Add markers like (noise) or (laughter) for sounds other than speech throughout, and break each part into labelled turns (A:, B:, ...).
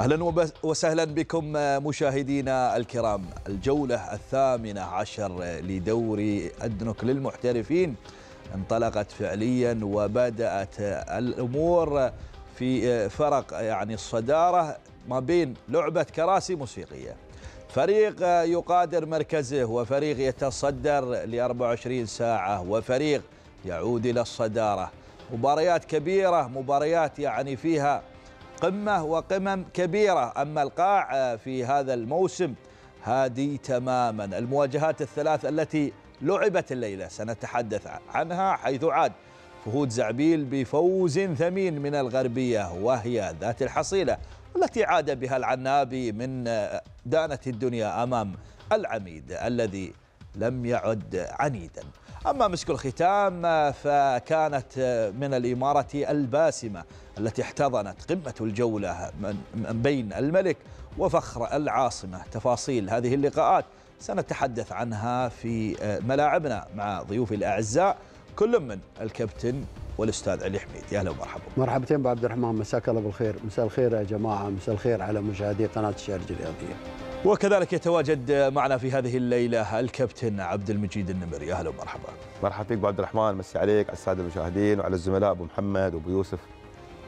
A: اهلا وسهلا بكم آه، مشاهدينا الكرام الجوله الثامنه عشر لدوري ادنك للمحترفين انطلقت فعليا وبدات الامور في آه، فرق آه، يعني الصداره ما بين لعبه كراسي موسيقيه فريق يقادر مركزه وفريق يتصدر ل 24 ساعه وفريق يعود الى الصداره مباريات كبيره مباريات يعني فيها قمة وقمم كبيرة أما القاع في هذا الموسم هادي تماما المواجهات الثلاث التي لعبت الليلة سنتحدث عنها حيث عاد فهود زعبيل بفوز ثمين من الغربية وهي ذات الحصيلة التي عاد بها العنابي من دانة الدنيا أمام العميد الذي لم يعد عنيدا أما مسك الختام آه، فكانت آه، من الإمارة الباسمة التي احتضنت قمة الجولة من بين الملك وفخر العاصمة تفاصيل هذه اللقاءات سنتحدث عنها في آه، ملاعبنا مع ضيوفي الأعزاء كل من الكابتن والاستاذ علي حميد يا اهلا ومرحبا
B: مرحبتين ابو عبد الرحمن مساك الله بالخير مساء الخير يا جماعه مساء الخير على مشاهدي قناه الشارجه الرياضيه
A: وكذلك يتواجد معنا في هذه الليله الكابتن عبد المجيد النمري اهلا ومرحبا
C: مرحبا فيك ابو عبد الرحمن مسي عليك على الساده المشاهدين وعلى الزملاء ابو محمد وابو يوسف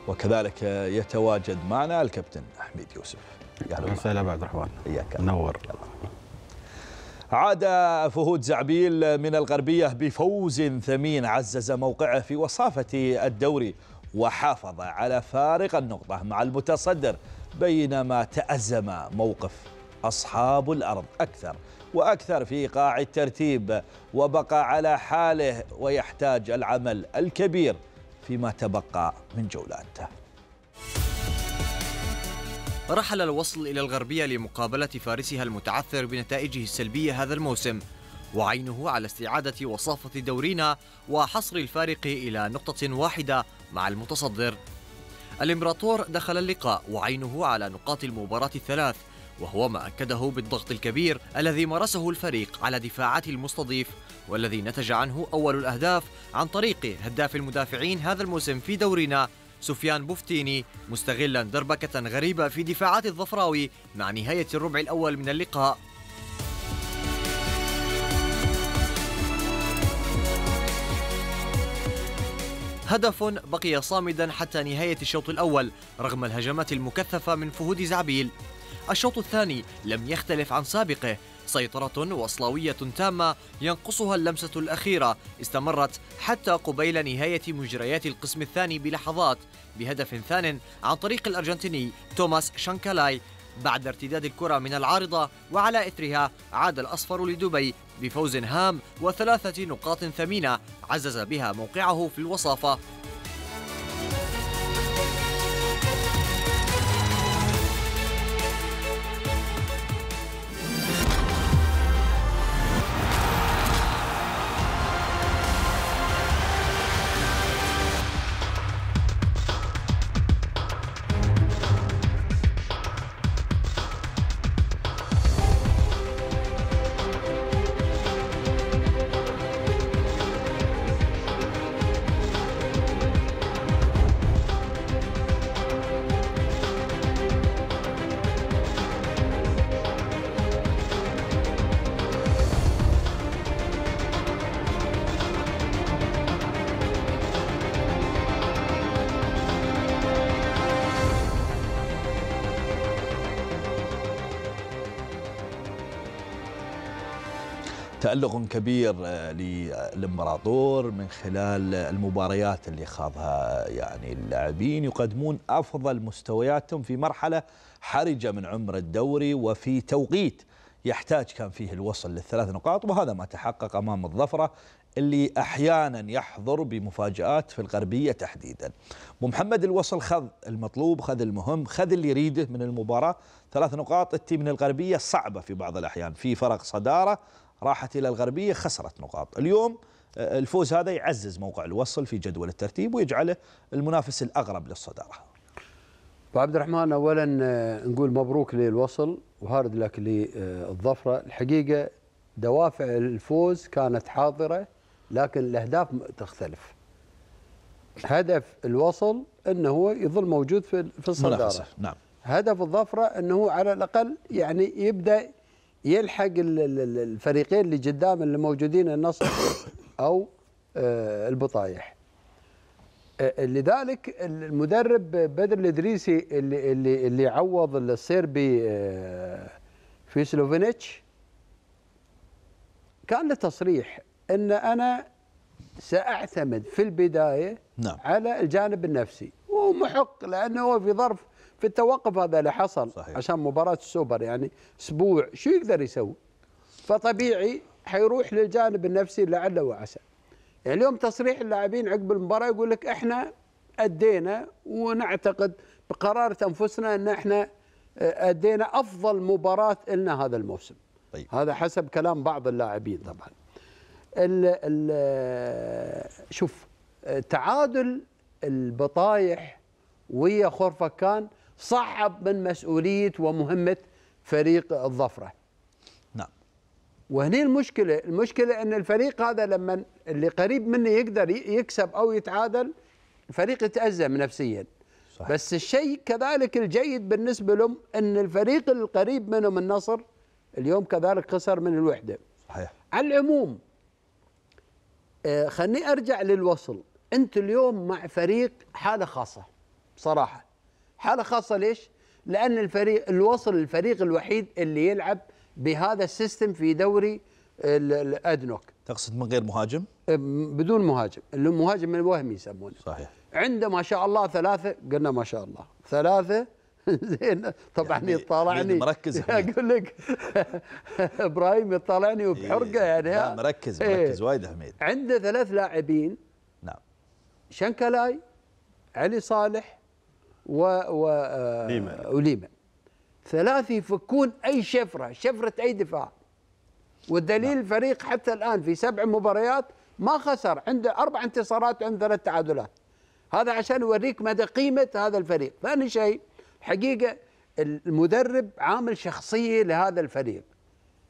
C: وكذلك يتواجد معنا الكابتن حميد يوسف يا اهلا وسهلا ابو عبد الرحمن حياك
A: منور يلا عاد فهود زعبيل من الغربية بفوز ثمين عزز موقعه في وصافة الدوري وحافظ على فارق النقطة مع المتصدر بينما تأزم موقف أصحاب الأرض أكثر وأكثر في قاع الترتيب وبقى على حاله ويحتاج العمل الكبير فيما تبقى من جولاته
D: رحل الوصل إلى الغربية لمقابلة فارسها المتعثر بنتائجه السلبية هذا الموسم وعينه على استعادة وصافة دورينا وحصر الفارق إلى نقطة واحدة مع المتصدر الإمبراطور دخل اللقاء وعينه على نقاط المباراة الثلاث وهو ما أكده بالضغط الكبير الذي مارسه الفريق على دفاعات المستضيف والذي نتج عنه أول الأهداف عن طريق هداف المدافعين هذا الموسم في دورنا سفيان بوفتيني مستغلا دربكة غريبة في دفاعات الظفراوي مع نهاية الربع الأول من اللقاء هدف بقي صامدا حتى نهاية الشوط الأول رغم الهجمات المكثفة من فهود زعبيل الشوط الثاني لم يختلف عن سابقه سيطرة وصلوية تامة ينقصها اللمسة الأخيرة استمرت حتى قبيل نهاية مجريات القسم الثاني بلحظات بهدف ثان عن طريق الأرجنتيني توماس شانكالاي بعد ارتداد الكرة من العارضة وعلى إثرها عاد الأصفر لدبي بفوز هام وثلاثة نقاط ثمينة عزز بها موقعه في الوصافة
A: كبير آه، للامبراطور من خلال المباريات اللي خاضها آه، يعني اللاعبين يقدمون افضل مستوياتهم في مرحله حرجه من عمر الدوري وفي توقيت يحتاج كان فيه الوصل للثلاث نقاط وهذا ما تحقق امام الظفره اللي احيانا يحضر بمفاجات في الغربيه تحديدا. ابو محمد الوصل خذ المطلوب، خذ المهم، خذ اللي يريده من المباراه، ثلاث نقاط تاتي من الغربيه صعبه في بعض الاحيان، في فرق صداره راحت إلى الغربية خسرت نقاط اليوم آه، الفوز هذا يعزز موقع الوصل في جدول الترتيب ويجعله المنافس الأقرب للصدارة
B: أبو عبد الرحمن أولا آه، نقول مبروك للوصل وهارد لك للظفرة الحقيقة دوافع الفوز كانت حاضرة لكن الأهداف تختلف هدف الوصل أنه هو يظل موجود في الصدارة نعم هدف الظفرة أنه على الأقل يعني يبدأ يلحق الفريقين اللي قدام اللي موجودين النصر (coughs) او آه، البطايح آه، لذلك المدرب بدر الادريسي اللي اللي اللي عوض الصيربي آه، في سلوفينيتش كان له تصريح ان انا ساعتمد في البدايه نعم. على الجانب النفسي وهو محق لانه هو في ظرف في التوقف هذا اللي حصل صحيح. عشان مباراه السوبر يعني اسبوع شو يقدر يسوي؟ فطبيعي حيروح للجانب النفسي لعل وعسى. يعني اليوم تصريح اللاعبين عقب المباراه يقول لك احنا ادينا ونعتقد بقرارة انفسنا ان احنا آه، ادينا افضل مباراه لنا هذا الموسم. طيب. هذا حسب كلام بعض اللاعبين طبعا. ال ال شوف آه، تعادل البطايح ويا خورفكان صعب من مسؤولية ومهمة فريق الظفرة نعم وهني المشكلة المشكلة أن الفريق هذا لما اللي قريب منه يقدر يكسب أو يتعادل الفريق يتأزم نفسيا صحيح. بس الشيء كذلك الجيد بالنسبة لهم أن الفريق القريب منهم النصر اليوم كذلك خسر من الوحدة صحيح على العموم آه خلني أرجع للوصل أنت اليوم مع فريق حالة خاصة بصراحة حاله خاصه ليش لان الفريق الوصل الفريق الوحيد اللي يلعب بهذا السيستم في دوري الادنوك تقصد من غير مهاجم بدون مهاجم المهاجم الوهمي يسمونه صحيح عنده ما شاء الله ثلاثه قلنا ما شاء الله ثلاثه (laughs) زين طبعا يعني يطالعني يعني مركز (laughs) اقول لك (laughs) ابراهيم يطالعني وبحرقه إيه. يعني لا مركز إيه. مركز وايد حميد عنده ثلاث لاعبين نعم شنكلاي علي صالح و, و آه، وليما ثلاث يفكون اي شفره شفره اي دفاع والدليل الفريق نعم. حتى الان في سبع مباريات ما خسر عنده اربع انتصارات وعنده ثلاث تعادلات هذا عشان يوريك مدى قيمه هذا الفريق ثاني شيء حقيقة المدرب عامل شخصيه لهذا الفريق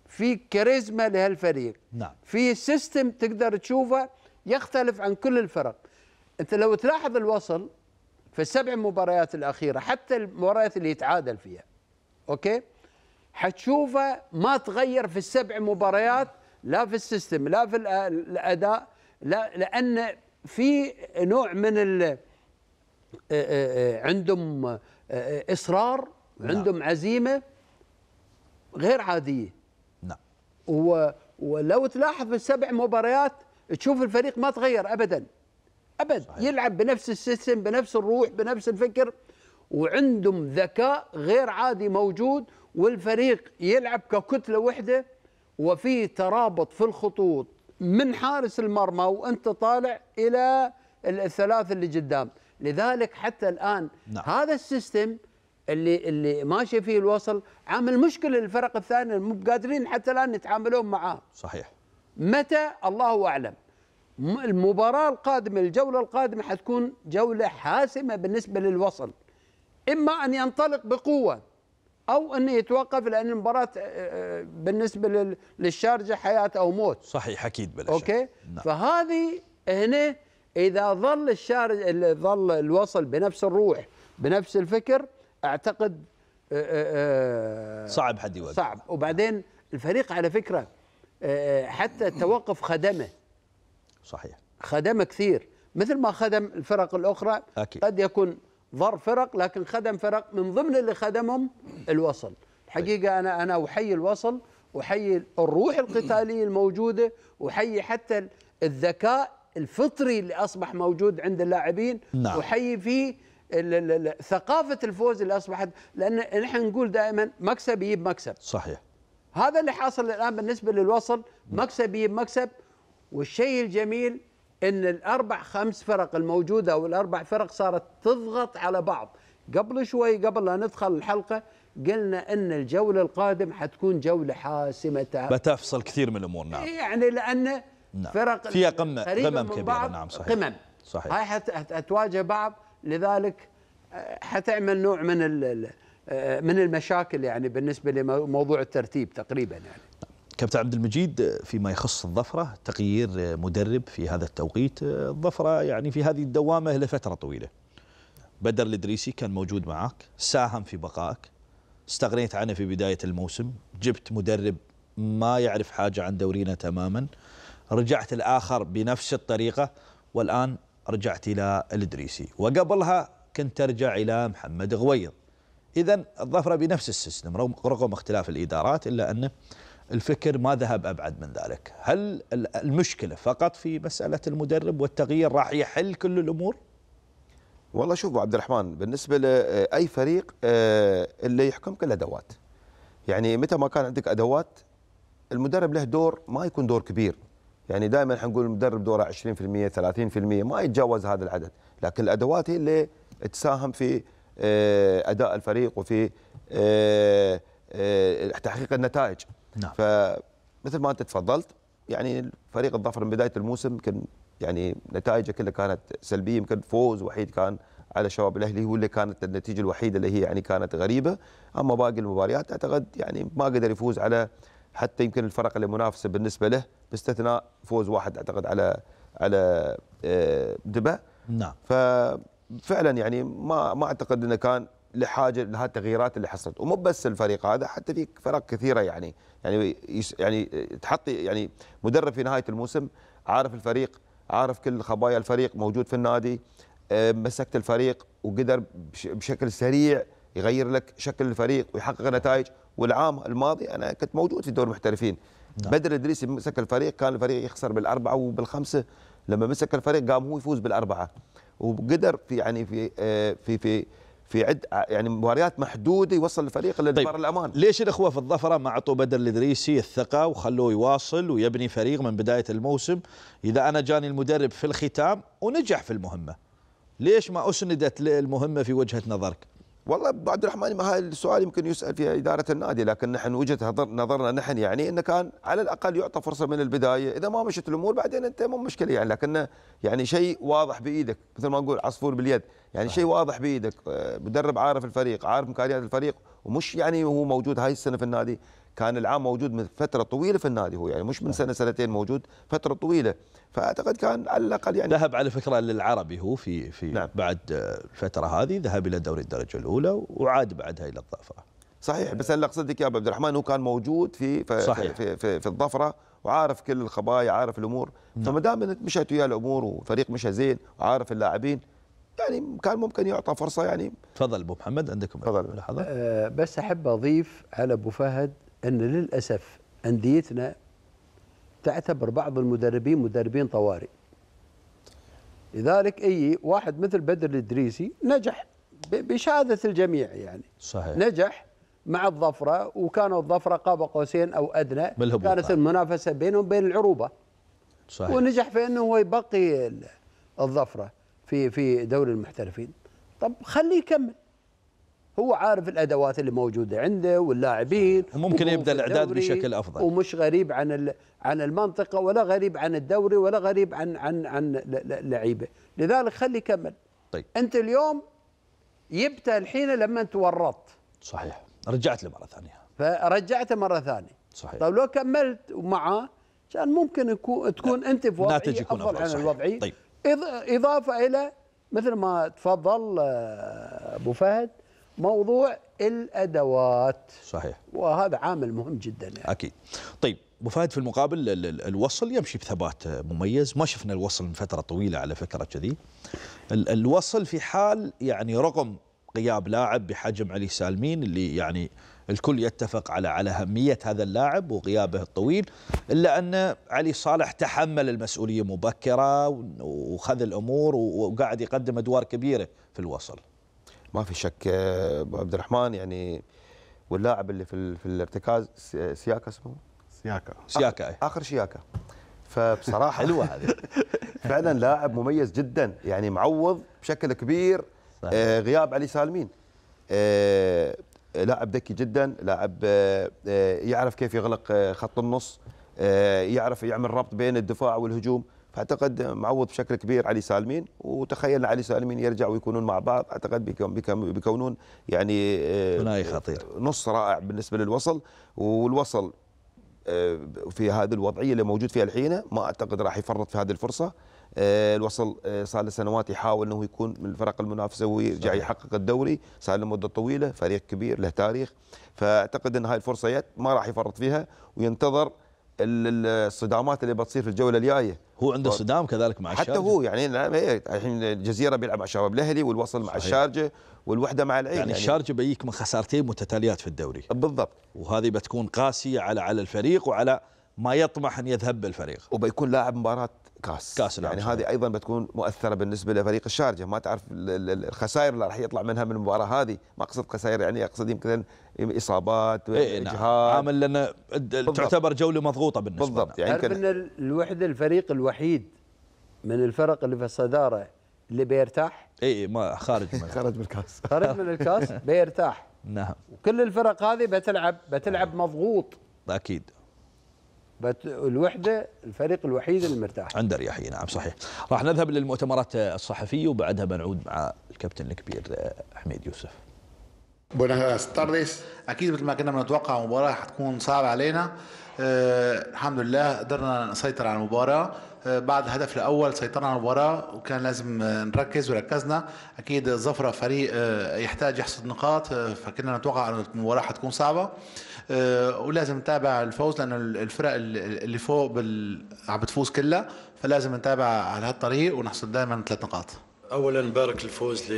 B: في كاريزما لهالفريق نعم في سيستم تقدر تشوفه يختلف عن كل الفرق انت لو تلاحظ الوصل في السبع مباريات الاخيره حتى المباريات اللي يتعادل فيها اوكي حتشوفه ما تغير في السبع مباريات لا في السيستم لا في الاداء لا لان في نوع من ال آه، آه، آه، عندهم اصرار نعم. عندهم عزيمه غير عاديه نعم ولو تلاحظ في السبع مباريات تشوف الفريق ما تغير ابدا ابد صحيح. يلعب بنفس السيستم بنفس الروح بنفس الفكر وعندهم ذكاء غير عادي موجود والفريق يلعب ككتله وحده وفي ترابط في الخطوط من حارس المرمى وانت طالع الى الثلاث اللي قدام لذلك حتى الان نعم. هذا السيستم اللي اللي ماشي فيه الوصل عامل مشكله للفرق الثانيه مو قادرين حتى الان يتعاملون معاه صحيح متى الله اعلم المباراة القادمة الجولة القادمة حتكون جولة حاسمة بالنسبة للوصل إما أن ينطلق بقوة أو أن يتوقف لأن المباراة آه، آه، بالنسبة للشارجة حياة أو موت صحيح أكيد بلا أوكي نعم. فهذه هنا إذا ظل الشارج ظل الوصل بنفس الروح بنفس الفكر أعتقد آه، صعب حد يوقف صعب وبعدين الفريق على فكرة حتى التوقف خدمه صحيح خدم كثير مثل ما خدم الفرق الأخرى أكيد. قد يكون ضر فرق لكن خدم فرق من ضمن اللي خدمهم الوصل حقيقه أنا أنا أحيي الوصل أحيي الروح القتالية الموجودة أحيي حتى الذكاء الفطري اللي أصبح موجود عند اللاعبين نعم. أحيي فيه ثقافة الفوز اللي أصبحت لأن نحن نقول دائما مكسب يجيب مكسب صحيح هذا اللي حاصل الآن بالنسبة للوصل مكسب يجيب مكسب والشيء الجميل ان الاربع خمس فرق الموجوده او الاربع فرق صارت تضغط على بعض قبل شوي قبل لا ندخل الحلقه قلنا ان الجوله القادم حتكون جوله حاسمه
A: بتفصل كثير من الامور نعم
B: يعني لان نعم. فرق فيها قمه قمم كبيره نعم صحيح قمم صحيح هاي حتواجه بعض لذلك آه، حتعمل نوع من آه، من المشاكل يعني بالنسبه لموضوع الترتيب تقريبا يعني
A: كابتن عبد المجيد فيما يخص الظفرة تغيير مدرب في هذا التوقيت الظفرة يعني في هذه الدوامة لفترة طويلة بدر الإدريسي كان موجود معك ساهم في بقائك استغنيت عنه في بداية الموسم جبت مدرب ما يعرف حاجة عن دورينا تماما رجعت الآخر بنفس الطريقة والآن رجعت إلى الإدريسي وقبلها كنت ترجع إلى محمد غوير إذا الظفرة بنفس السيستم رغم اختلاف الإدارات إلا أنه الفكر ما ذهب أبعد من ذلك هل المشكلة فقط في مسألة المدرب والتغيير راح يحل كل الأمور؟
C: والله شوفوا عبد الرحمن بالنسبة لأي فريق آه، اللي يحكمك الأدوات يعني متى ما كان عندك أدوات المدرب له دور ما يكون دور كبير يعني دائما نقول المدرب دوره 20% 30% ما يتجاوز هذا العدد لكن الادوات هي اللي تساهم في آه، اداء الفريق وفي آه، تحقيق النتائج نعم فمثل ما انت تفضلت يعني فريق الظفر من بدايه الموسم يمكن يعني نتائجه كلها كانت سلبيه يمكن فوز وحيد كان على شباب الاهلي هو اللي كانت النتيجه الوحيده اللي هي يعني كانت غريبه اما باقي المباريات اعتقد يعني ما قدر يفوز على حتى يمكن الفرق المنافسه بالنسبه له باستثناء فوز واحد اعتقد على على آه، دبا نعم ففعلا يعني ما ما اعتقد انه كان لحاجه لها التغييرات اللي حصلت ومو بس الفريق هذا حتى في فرق كثيره يعني يعني يعني تحط يعني مدرب في نهايه الموسم عارف الفريق عارف كل خبايا الفريق موجود في النادي آه، مسكت الفريق وقدر بشكل سريع يغير لك شكل الفريق ويحقق نتائج والعام الماضي انا كنت موجود في دور المحترفين نعم. بدر ادريسي مسك الفريق كان الفريق يخسر بالاربعه وبالخمسه لما مسك الفريق قام هو يفوز بالاربعه وقدر في يعني في آه، في في في عد يعني مباريات محدوده يوصل الفريق لدار طيب. الامان ليش الاخوه في الظفره ما اعطوا بدر
A: الادريسي الثقه وخلوه يواصل ويبني فريق من بدايه الموسم اذا انا جاني المدرب في الختام ونجح في المهمه ليش ما اسندت المهمه في وجهه
C: نظرك والله ابو عبد الرحمن ما السؤال يمكن يسال فيها اداره النادي لكن نحن وجهه نظرنا نحن يعني انه كان على الاقل يعطى فرصه من البدايه اذا ما مشت الامور بعدين انت مو مشكله يعني لكن يعني شيء واضح بايدك مثل ما نقول عصفور باليد يعني شيء واضح بايدك آه، مدرب عارف الفريق عارف امكانيات الفريق ومش يعني هو موجود هاي السنه في النادي كان العام موجود من فتره طويله في النادي هو يعني مش من سنه سنتين موجود فتره طويله فاعتقد كان على الاقل يعني ذهب على فكره للعربي هو في في نعم. بعد الفتره هذه ذهب الى دوري الدرجه الاولى وعاد بعدها الى الظفره صحيح بس انا اقصدك يا ابو عبد الرحمن هو كان موجود في في صحيح. في, في, في الظفره وعارف كل الخبايا عارف الامور نعم. فما دام مشت وياه الامور وفريق مشى زين وعارف اللاعبين يعني كان ممكن يعطى فرصه يعني تفضل ابو محمد عندكم تفضل
B: أه بس احب اضيف على ابو فهد ان للاسف انديتنا تعتبر بعض المدربين مدربين طوارئ لذلك اي واحد مثل بدر الادريسي نجح بشهاده الجميع يعني صحيح نجح مع الظفره وكانوا الظفره قاب قوسين او ادنى بالهبوط كانت المنافسه بينهم بين العروبه صحيح ونجح في انه هو يبقي الظفره في في دوري المحترفين طب خليه يكمل هو عارف الادوات اللي موجوده عنده واللاعبين ممكن يبدا الاعداد بشكل افضل ومش غريب عن عن المنطقه ولا غريب عن الدوري ولا غريب عن عن عن اللعيبه لذلك خلي يكمل طيب انت اليوم جبت الحين لما تورطت صحيح
A: رجعت له مره ثانيه
B: فرجعته مره ثانيه صحيح طيب لو كملت معه كان ممكن يكون تكون لا. انت في وضعيه افضل, أفضل عن الوضعيه طيب. اضافه الى مثل ما تفضل آه، ابو فهد موضوع الادوات صحيح وهذا عامل مهم جدا
A: يعني. اكيد طيب ابو فهد في المقابل الوصل يمشي بثبات مميز ما شفنا الوصل من فتره طويله على فكره كذي الوصل في حال يعني رغم غياب لاعب بحجم علي سالمين اللي يعني الكل يتفق على على اهميه هذا اللاعب وغيابه الطويل الا ان علي صالح تحمل المسؤوليه مبكره
C: وخذ الامور وقاعد يقدم ادوار كبيره في الوصل ما في شك آه، ابو عبد الرحمن يعني واللاعب اللي في في الارتكاز سياكا اسمه سياكا سياكا اخر, إيه. آخر شياكا فبصراحه حلوه هذه (laughs) فعلا لاعب مميز جدا يعني معوض بشكل كبير صحيح. آه، غياب علي سالمين آه، لاعب ذكي جدا لاعب يعرف كيف يغلق خط النص يعرف يعمل ربط بين الدفاع والهجوم فاعتقد معوض بشكل كبير علي سالمين وتخيلنا علي سالمين يرجع ويكونون مع بعض اعتقد بيكونون يعني آه، ثنائي خطير نص رائع بالنسبه للوصل والوصل آه، في هذه الوضعيه اللي موجود فيها الحين ما اعتقد راح يفرط في هذه الفرصه آه، الوصل صار له سنوات يحاول انه يكون من الفرق المنافسه ويرجع يحقق الدوري صار له مده طويله فريق كبير له تاريخ فاعتقد ان هاي الفرصه يت ما راح يفرط فيها وينتظر الصدامات اللي بتصير في الجوله الجايه هو عنده صدام كذلك مع الشارجه حتى هو يعني نعم، الحين الجزيره بيلعب مع شباب الاهلي والوصل صحيح. مع الشارجه والوحده
A: مع العين يعني, يعني الشارجه بيجيك من خسارتين متتاليات في الدوري بالضبط وهذه بتكون قاسيه على
C: على الفريق وعلى ما يطمح ان يذهب بالفريق وبيكون لاعب مباراه كاس كاس نعم يعني هذه ايضا بتكون مؤثره بالنسبه لفريق الشارجه ما تعرف الخسائر اللي راح يطلع منها من المباراه هذه ما اقصد خسائر يعني اقصد يمكن اصابات إيه اجهاد نعم. عامل لان تعتبر جوله مضغوطه بالنسبه بالضبط يعني تعرف
B: ان الوحده الفريق الوحيد من الفرق اللي في الصداره اللي بيرتاح اي ما خارج من (laughs) خارج من الكاس خارج من الكاس بيرتاح (laughs) نعم وكل الفرق هذه بتلعب بتلعب مضغوط
A: اكيد الوحدة الفريق الوحيد المرتاح عند الرياحية نعم صحيح راح نذهب للمؤتمرات الصحفية وبعدها بنعود مع الكابتن الكبير حميد يوسف بوناس تارديس اكيد مثل ما كنا بنتوقع مباراه حتكون صعبه علينا
E: أه الحمد لله قدرنا نسيطر على المباراه أه بعد الهدف الاول سيطرنا على المباراه وكان لازم نركز وركزنا اكيد الظفره فريق أه يحتاج يحصد نقاط أه فكنا نتوقع ان المباراه حتكون صعبه آه، ولازم نتابع الفوز لانه الفرق اللي فوق بال... عم بتفوز كلها فلازم نتابع على
F: هالطريق ونحصل دائما ثلاث نقاط اولا بارك الفوز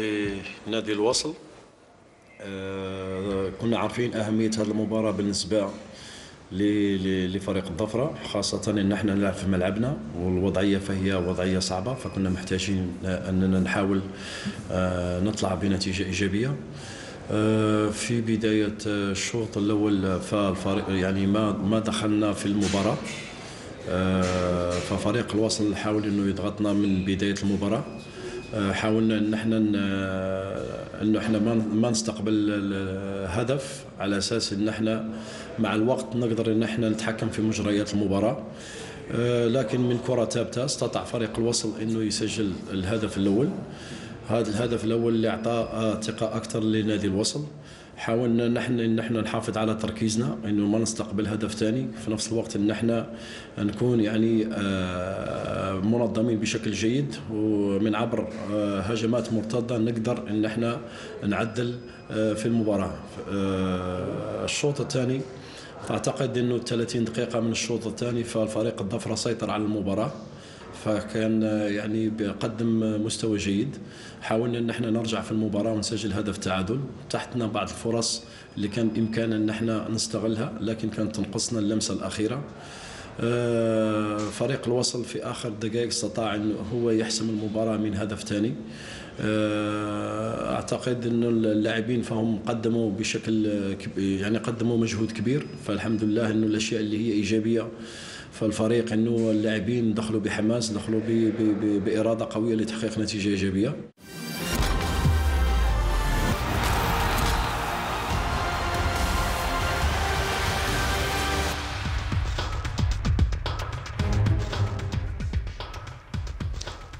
F: لنادي الوصل آه، كنا عارفين اهميه هذه المباراه بالنسبه لفريق الظفرة خاصة إن احنا نلعب في ملعبنا والوضعية فهي وضعية صعبة فكنا محتاجين أننا نحاول آه، نطلع بنتيجة إيجابية آه، في بداية الشوط الأول فالفريق يعني ما ما دخلنا في المباراة آه، ففريق الوصل حاول انه يضغطنا من بداية المباراة آه، حاولنا ان احنا انه احنا ما نستقبل الهدف على اساس ان احنا مع الوقت نقدر ان احنا نتحكم في مجريات المباراه لكن من كره ثابته استطاع فريق الوصل انه يسجل الهدف الاول هذا الهدف الاول اللي اعطى ثقه اكثر لنادي الوصل حاولنا نحن ان احنا نحافظ على تركيزنا انه ما نستقبل هدف ثاني في نفس الوقت ان احنا نكون يعني آه، منظمين بشكل جيد ومن عبر آه، هجمات مرتده نقدر ان احنا نعدل آه، في المباراه الشوط الثاني اعتقد انه 30 دقيقه من الشوط الثاني فالفريق الضفره سيطر على المباراه فكان يعني بيقدم مستوى جيد حاولنا ان احنا نرجع في المباراه ونسجل هدف تعادل تحتنا بعض الفرص اللي كان بامكاننا ان احنا نستغلها لكن كانت تنقصنا اللمسه الاخيره آه، فريق الوصل في اخر دقائق استطاع انه هو يحسم المباراه من هدف ثاني آه، اعتقد انه اللاعبين فهم قدموا بشكل يعني قدموا مجهود كبير فالحمد لله انه الاشياء اللي هي ايجابيه فالفريق انه اللاعبين دخلوا بحماس دخلوا باراده قويه لتحقيق نتيجه ايجابيه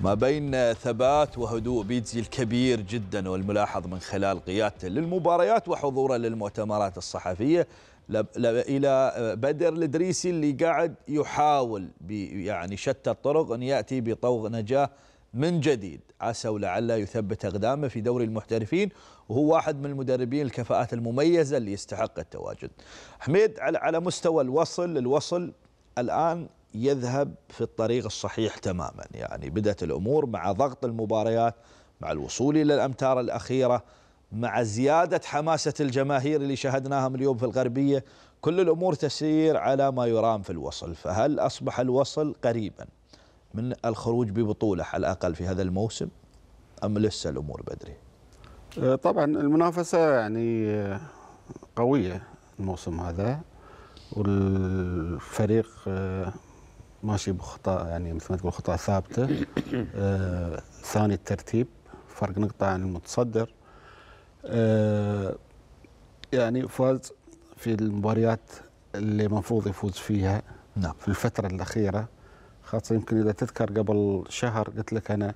A: ما بين ثبات وهدوء بيتزي الكبير جدا والملاحظ من خلال قيادته للمباريات وحضوره للمؤتمرات الصحفيه الى بدر الادريسي اللي قاعد يحاول يعني شتى الطرق ان ياتي بطوق نجاه من جديد عسى ولعل يثبت اقدامه في دوري المحترفين وهو واحد من المدربين الكفاءات المميزه اللي يستحق التواجد. حميد على مستوى الوصل الوصل الان يذهب في الطريق الصحيح تماما يعني بدات الامور مع ضغط المباريات مع الوصول الى الامتار الاخيره مع زيادة حماسة الجماهير اللي شاهدناهم اليوم في الغربية كل الأمور تسير على ما يرام في الوصل فهل أصبح الوصل قريبا من الخروج ببطولة على الأقل في هذا الموسم أم لسه الأمور بدري
E: أه، طبعا المنافسة يعني قوية الموسم هذا والفريق أه، ماشي بخطى يعني مثل ما تقول خطى ثابته أه، ثاني الترتيب فرق نقطه عن المتصدر آه، يعني فاز في المباريات اللي المفروض يفوز فيها نعم. في الفترة الأخيرة خاصة يمكن إذا تذكر قبل شهر قلت لك أنا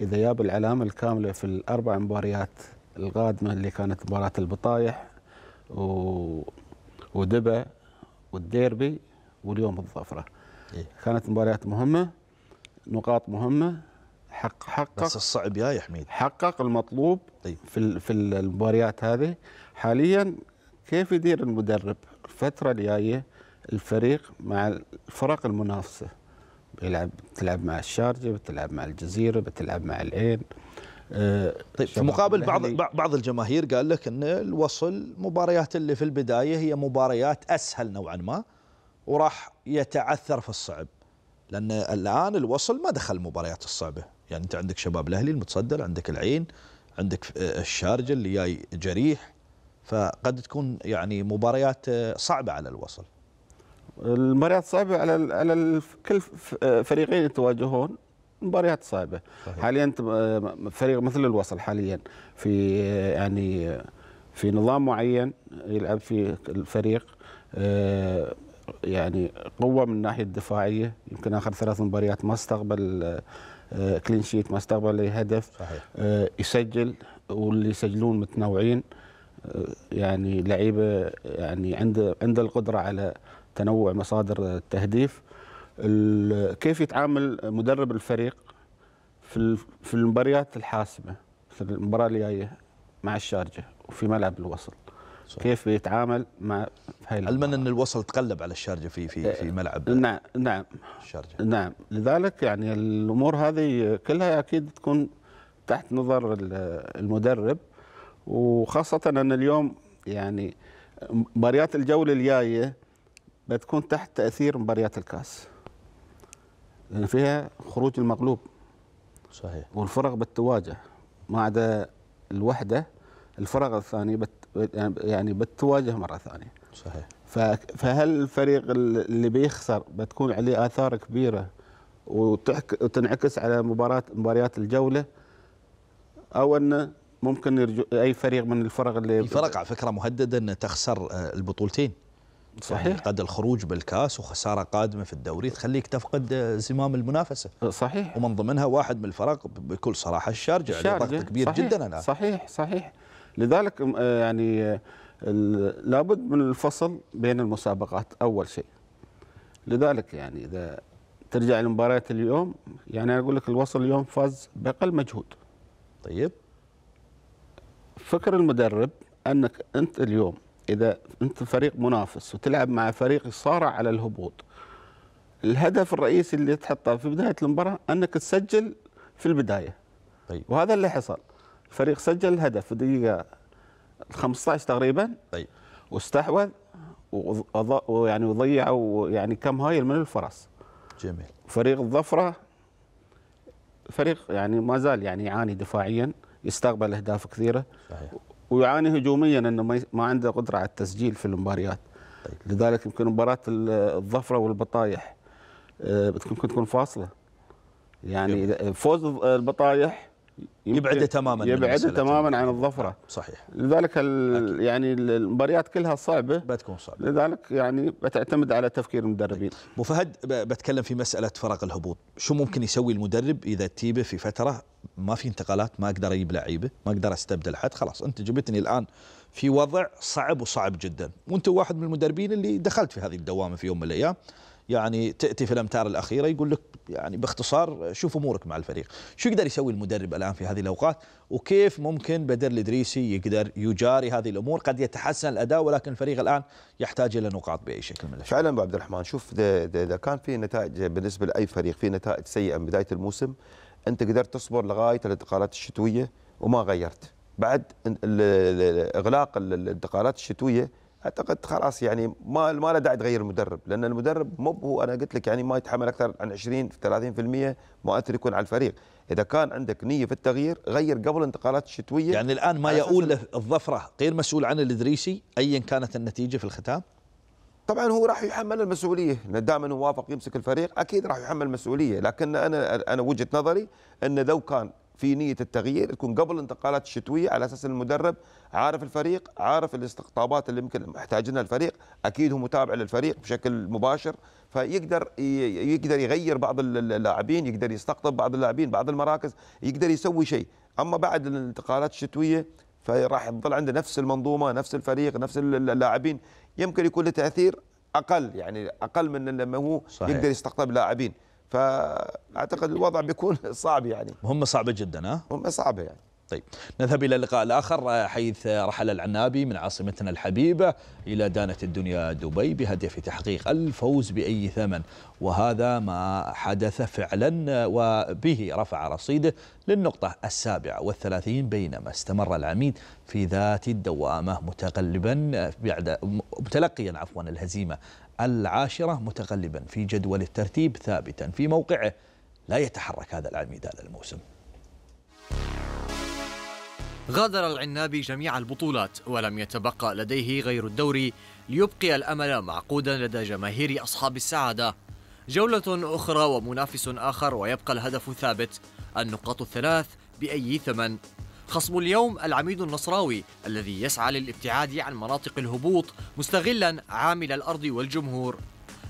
E: إذا جاب العلامة الكاملة في الأربع مباريات القادمة اللي كانت مباراة البطايح و... ودبا والديربي واليوم الظفرة إيه؟ كانت مباريات مهمة نقاط مهمة حق حقق بس الصعب يا حميد حقق المطلوب طيب. في في المباريات هذه حاليا كيف يدير المدرب الفتره الجايه الفريق مع الفرق المنافسه بيلعب بتلعب مع الشارجه بتلعب
A: مع الجزيره بتلعب مع العين آه، طيب في مقابل بعض بعض الجماهير قال لك ان الوصل مباريات اللي في البدايه هي مباريات اسهل نوعا ما وراح يتعثر في الصعب لان الان الوصل ما دخل المباريات الصعبه يعني انت عندك شباب الاهلي المتصدر عندك العين عندك آه، الشارجه اللي جاي جريح فقد تكون يعني مباريات آه، صعبه على الوصل المباريات صعبه على على كل فريقين يتواجهون
E: مباريات صعبه صحيح. حاليا آه، فريق مثل الوصل حاليا في يعني في نظام معين يلعب فيه الفريق يعني قوه من الناحيه الدفاعيه يمكن اخر ثلاث مباريات ما استقبل كلين آه، شيت ما استقبل اي هدف صحيح. آه، يسجل واللي يسجلون متنوعين آه، يعني لعيبه يعني عنده عنده القدره على تنوع مصادر التهديف كيف يتعامل مدرب الفريق في في المباريات الحاسمه مثل المباراه الجايه مع الشارجه وفي ملعب الوصل صح. كيف بيتعامل مع هاي علما ان الوصل تقلب على الشارجه في في في إيه، ملعب نعم نعم الشارجه نعم لذلك يعني الامور هذه كلها اكيد تكون تحت نظر المدرب وخاصه ان اليوم يعني مباريات الجوله الجايه بتكون تحت تاثير مباريات الكاس لان فيها خروج المغلوب صحيح والفرق بتتواجه ما عدا الوحده الفرق الثانيه بت يعني بتواجه مره ثانيه صحيح فهل الفريق اللي بيخسر بتكون عليه اثار كبيره وتنعكس على مباراه مباريات الجوله او انه ممكن يرجو اي فريق من
A: الفرق اللي الفرق على فكره مهدده ان تخسر آه، البطولتين صحيح يعني قد الخروج بالكاس وخساره قادمه في الدوري تخليك تفقد آه، زمام المنافسه آه، صحيح ومن ضمنها واحد من الفرق بكل صراحه الشارجه, يعني الشارجة ضغط كبير صحيح جدا الان
E: صحيح صحيح لذلك آه، يعني آه، لابد من الفصل بين المسابقات اول شيء لذلك يعني اذا ترجع لمباريات اليوم يعني انا اقول لك الوصل اليوم فاز باقل مجهود طيب فكر المدرب انك انت اليوم اذا انت فريق منافس وتلعب مع فريق يصارع على الهبوط الهدف الرئيسي اللي تحطه في بدايه المباراه انك تسجل في البدايه طيب. وهذا اللي حصل الفريق سجل الهدف في الدقيقه 15 تقريبا طيب واستحوذ ويعني وضيعوا يعني كم هايل من الفرص جميل فريق الظفره فريق يعني ما زال يعني يعاني دفاعيا يستقبل اهداف كثيره صحيح. ويعاني هجوميا انه ما عنده قدره على التسجيل في المباريات طيب. لذلك يمكن مباراه الظفره والبطايح آه، بتكون تكون فاصله يعني فوز البطايح يبعده تماما يبعده تماما عن الظفره صحيح لذلك ال يعني المباريات كلها صعبه بتكون صعبه لذلك يعني بتعتمد على
A: تفكير المدربين ابو طيب. فهد بتكلم في مساله فرق الهبوط شو ممكن يسوي المدرب اذا تيبه في فتره ما في انتقالات ما اقدر اجيب لعيبه ما اقدر استبدل حد خلاص انت جبتني الان في وضع صعب وصعب جدا وانت واحد من المدربين اللي دخلت في هذه الدوامه في يوم من الايام يعني تاتي في الامتار الاخيره يقول لك يعني باختصار شوف امورك مع الفريق، شو يقدر يسوي المدرب الان في هذه الاوقات وكيف ممكن بدر الادريسي يقدر
C: يجاري هذه الامور، قد يتحسن الاداء ولكن الفريق الان يحتاج الى نقاط باي شكل من الاشكال. فعلا ابو عبد الرحمن شوف اذا كان في نتائج بالنسبه لاي فريق في نتائج سيئه من بدايه الموسم انت قدرت تصبر لغايه الانتقالات الشتويه وما غيرت، بعد اغلاق الانتقالات الشتويه اعتقد خلاص يعني ما ما له داعي تغير المدرب لان المدرب مو هو انا قلت لك يعني ما يتحمل اكثر عن 20 30% مؤثر يكون على الفريق اذا كان عندك نيه في التغيير غير قبل الانتقالات الشتويه يعني الان ما يؤول له الظفره غير مسؤول عن الادريسي ايا كانت النتيجه في الختام طبعا هو راح يحمل المسؤوليه دائما هو وافق يمسك الفريق اكيد راح يحمل المسؤوليه لكن انا انا وجهه نظري انه لو كان في نيه التغيير تكون قبل الانتقالات الشتويه على اساس المدرب عارف الفريق عارف الاستقطابات اللي يمكن محتاجينها الفريق اكيد هو متابع للفريق بشكل مباشر فيقدر يقدر يغير بعض اللاعبين يقدر يستقطب بعض اللاعبين بعض المراكز يقدر يسوي شيء اما بعد الانتقالات الشتويه فراح تظل عنده نفس المنظومه نفس الفريق نفس اللاعبين يمكن يكون له تاثير اقل يعني اقل من لما هو صحيح. يقدر يستقطب لاعبين فاعتقد الوضع بيكون (laughs) صعب يعني مهمه صعبه جدا ها مهمه صعبه يعني
A: طيب نذهب إلى اللقاء الآخر آه، حيث رحل العنابي من عاصمتنا الحبيبة إلى دانة الدنيا دبي بهدف تحقيق الفوز بأي ثمن وهذا ما حدث فعلا آه، وبه رفع رصيده للنقطة السابعة والثلاثين بينما استمر العميد في ذات الدوامة متقلبا آه، بعد متلقيا عفوا الهزيمة العاشرة متقلبا في جدول الترتيب ثابتا في موقعه لا يتحرك هذا العميد هذا الموسم
D: غادر العنابي جميع البطولات ولم يتبقى لديه غير الدوري ليبقي الأمل معقودا لدى جماهير أصحاب السعادة جولة أخرى ومنافس آخر ويبقى الهدف ثابت النقاط الثلاث بأي ثمن خصم اليوم العميد النصراوي الذي يسعى للابتعاد عن مناطق الهبوط مستغلا عامل الارض والجمهور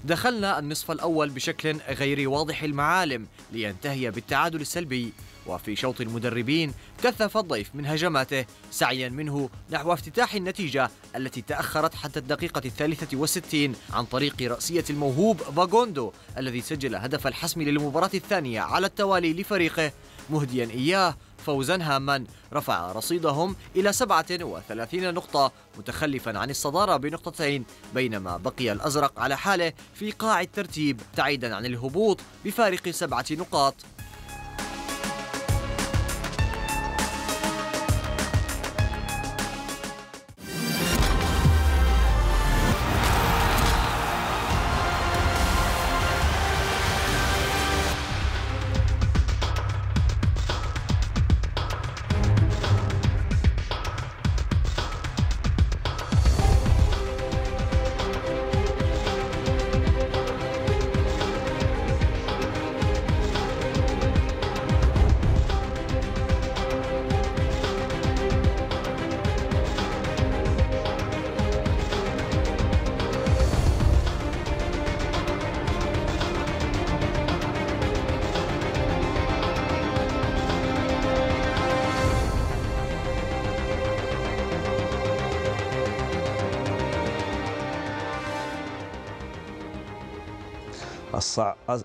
D: دخلنا النصف الأول بشكل غير واضح المعالم لينتهي بالتعادل السلبي وفي شوط المدربين كثف الضيف من هجماته سعيا منه نحو افتتاح النتيجة التي تأخرت حتى الدقيقة الثالثة والستين عن طريق رأسية الموهوب باغوندو الذي سجل هدف الحسم للمباراة الثانية على التوالي لفريقه مهديا إياه فوزا هاما رفع رصيدهم إلى 37 نقطة متخلفا عن الصدارة بنقطتين بينما بقي الأزرق على حاله في قاع الترتيب بعيدا عن الهبوط بفارق سبعة نقاط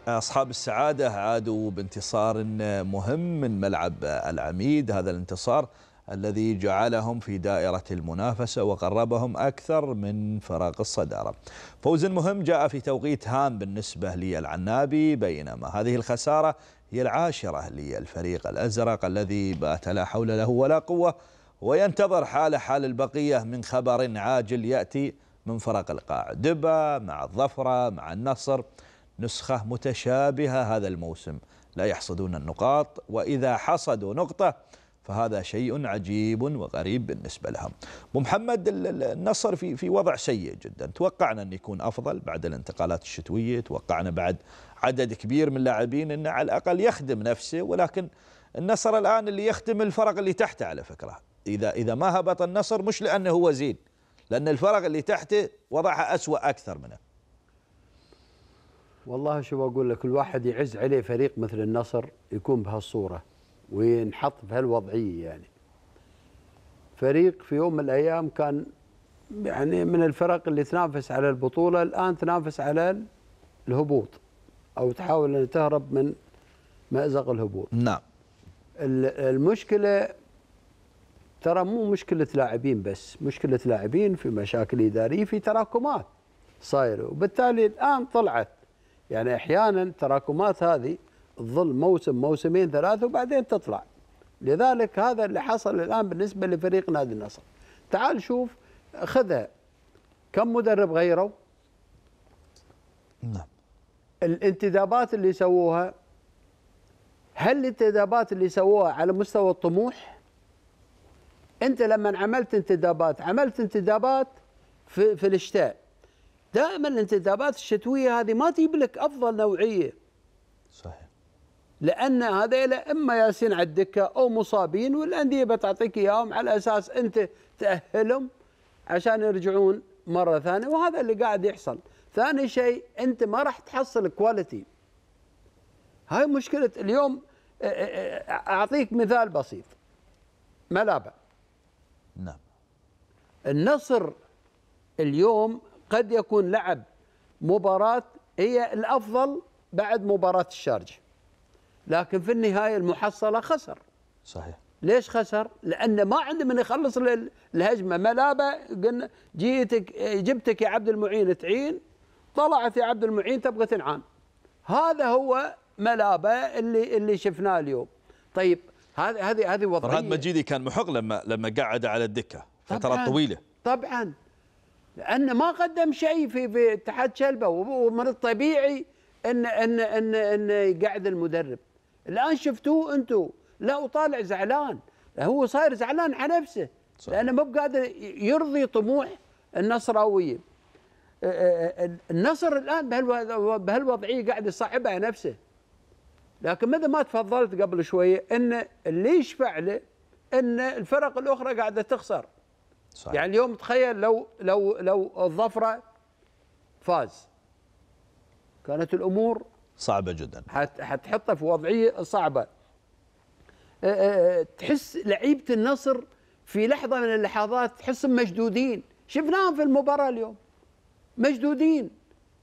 A: أصحاب السعادة عادوا بانتصار مهم من ملعب العميد هذا الانتصار الذي جعلهم في دائرة المنافسة وقربهم أكثر من فراغ الصدارة فوز مهم جاء في توقيت هام بالنسبة للعنابي بينما هذه الخسارة هي العاشرة للفريق الأزرق الذي بات لا حول له ولا قوة وينتظر حال حال البقية من خبر عاجل يأتي من فرق القاع دبا مع الظفرة مع النصر نسخة متشابهة هذا الموسم لا يحصدون النقاط وإذا حصدوا نقطة فهذا شيء عجيب وغريب بالنسبة لهم محمد النصر في في وضع سيء جدا توقعنا أن يكون أفضل بعد الانتقالات الشتوية توقعنا بعد عدد كبير من اللاعبين أنه على الأقل يخدم نفسه ولكن النصر الآن اللي يخدم الفرق اللي تحته على فكرة إذا إذا ما هبط النصر مش لأنه هو زين لأن الفرق اللي تحته وضعها أسوأ أكثر منه
B: والله شو بقول لك الواحد يعز عليه فريق مثل النصر يكون بهالصورة وينحط بهالوضعية يعني فريق في يوم من الأيام كان يعني من الفرق اللي تنافس على البطولة الآن تنافس على الهبوط أو تحاول أن تهرب من مأزق الهبوط نعم المشكلة ترى مو مشكلة لاعبين بس مشكلة لاعبين في مشاكل إدارية في تراكمات صايرة وبالتالي الآن طلعت يعني احيانا تراكمات هذه تظل موسم موسمين ثلاثه وبعدين تطلع لذلك هذا اللي حصل الان بالنسبه لفريق نادي النصر تعال شوف خذها كم مدرب غيروا نعم الانتدابات اللي سووها هل الانتدابات اللي سووها على مستوى الطموح انت لما عملت انتدابات عملت انتدابات في, في الشتاء دائما الانتدابات الشتويه هذه ما تجيب لك افضل نوعيه صحيح لان هذيلا اما ياسين على الدكه او مصابين والانديه بتعطيك اياهم على اساس انت تاهلهم عشان يرجعون مره ثانيه وهذا اللي قاعد يحصل ثاني شيء انت ما راح تحصل كواليتي هاي مشكله اليوم اعطيك مثال بسيط ملابع نعم النصر اليوم قد يكون لعب مباراة هي الأفضل بعد مباراة الشارجة لكن في النهاية المحصلة خسر صحيح ليش خسر؟ لأنه ما عنده من يخلص الهجمة ملابة قلنا جيتك جبتك يا عبد المعين تعين طلعت يا عبد المعين تبغى تنعان هذا هو ملابة اللي اللي شفناه اليوم طيب هذه هذه هذه وضعيه فرهاد مجيدي
A: كان محق لما لما قعد على الدكه فترات طبعاً طويله
B: طبعا لأن ما قدم شيء في في اتحاد شلبة ومن الطبيعي أن أن أن أن يقعد المدرب الآن شفتوه أنتم لا وطالع زعلان هو صاير زعلان على نفسه صحيح. لأنه مو قادر يرضي طموح النصراوية النصر الآن بهالوضعية قاعد يصعبها على نفسه لكن مثل ما تفضلت قبل شوية أن اللي يشفع له أن الفرق الأخرى قاعدة تخسر صحيح. يعني اليوم تخيل لو لو لو الظفره فاز كانت الامور صعبه جدا حتحطه في وضعيه صعبه آه، آه، آه، تحس لعيبه النصر في لحظه من اللحظات تحسهم مشدودين شفناهم في المباراه اليوم مشدودين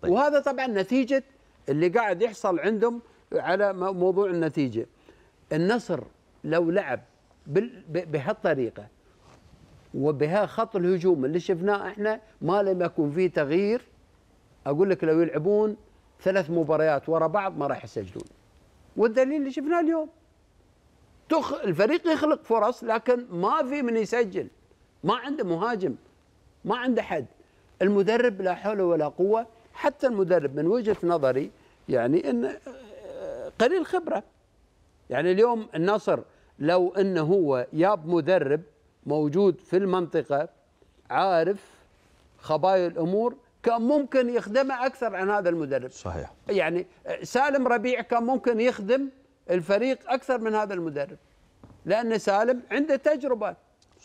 B: طيب. وهذا طبعا نتيجه اللي قاعد يحصل عندهم على موضوع النتيجه النصر لو لعب بهالطريقه وبها خط الهجوم اللي شفناه احنا ما لم يكن فيه تغيير اقول لك لو يلعبون ثلاث مباريات ورا بعض ما راح يسجلون والدليل اللي شفناه اليوم تخ الفريق يخلق فرص لكن ما في من يسجل ما عنده مهاجم ما عنده حد المدرب لا حول ولا قوه حتى المدرب من وجهه نظري يعني ان آه، قليل خبره يعني اليوم النصر لو انه هو ياب مدرب موجود في المنطقة عارف خبايا الأمور كان ممكن يخدمه أكثر عن هذا المدرب صحيح يعني سالم ربيع كان ممكن يخدم الفريق أكثر من هذا المدرب لأن سالم عنده تجربة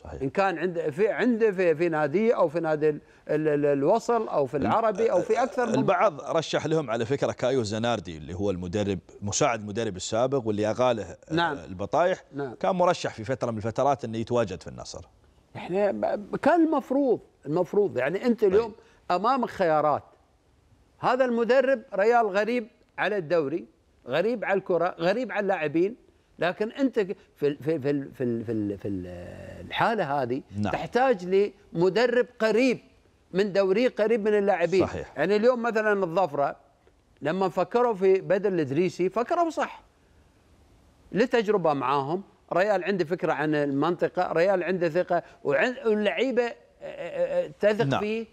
B: صحيح. ان كان عنده في عنده في, في ناديه او في نادي الوصل او في العربي او في اكثر من البعض
A: رشح لهم على فكره كايو زناردي اللي هو المدرب مساعد المدرب السابق واللي اغاله آه، نعم. البطايح نعم. كان مرشح في فتره من الفترات انه يتواجد في النصر
B: احنا كان المفروض المفروض يعني انت طيب. اليوم امامك خيارات هذا المدرب ريال غريب على الدوري غريب على الكره غريب على اللاعبين لكن انت في في في في, في, في الحاله هذه نعم. تحتاج لمدرب قريب من دوري قريب من اللاعبين صحيح. يعني اليوم مثلا الظفره لما فكروا في بدر الادريسي فكروا صح لتجربه معاهم ريال عنده فكره عن المنطقه ريال عنده ثقه واللعيبه آه، آه، آه، تثق نعم. فيه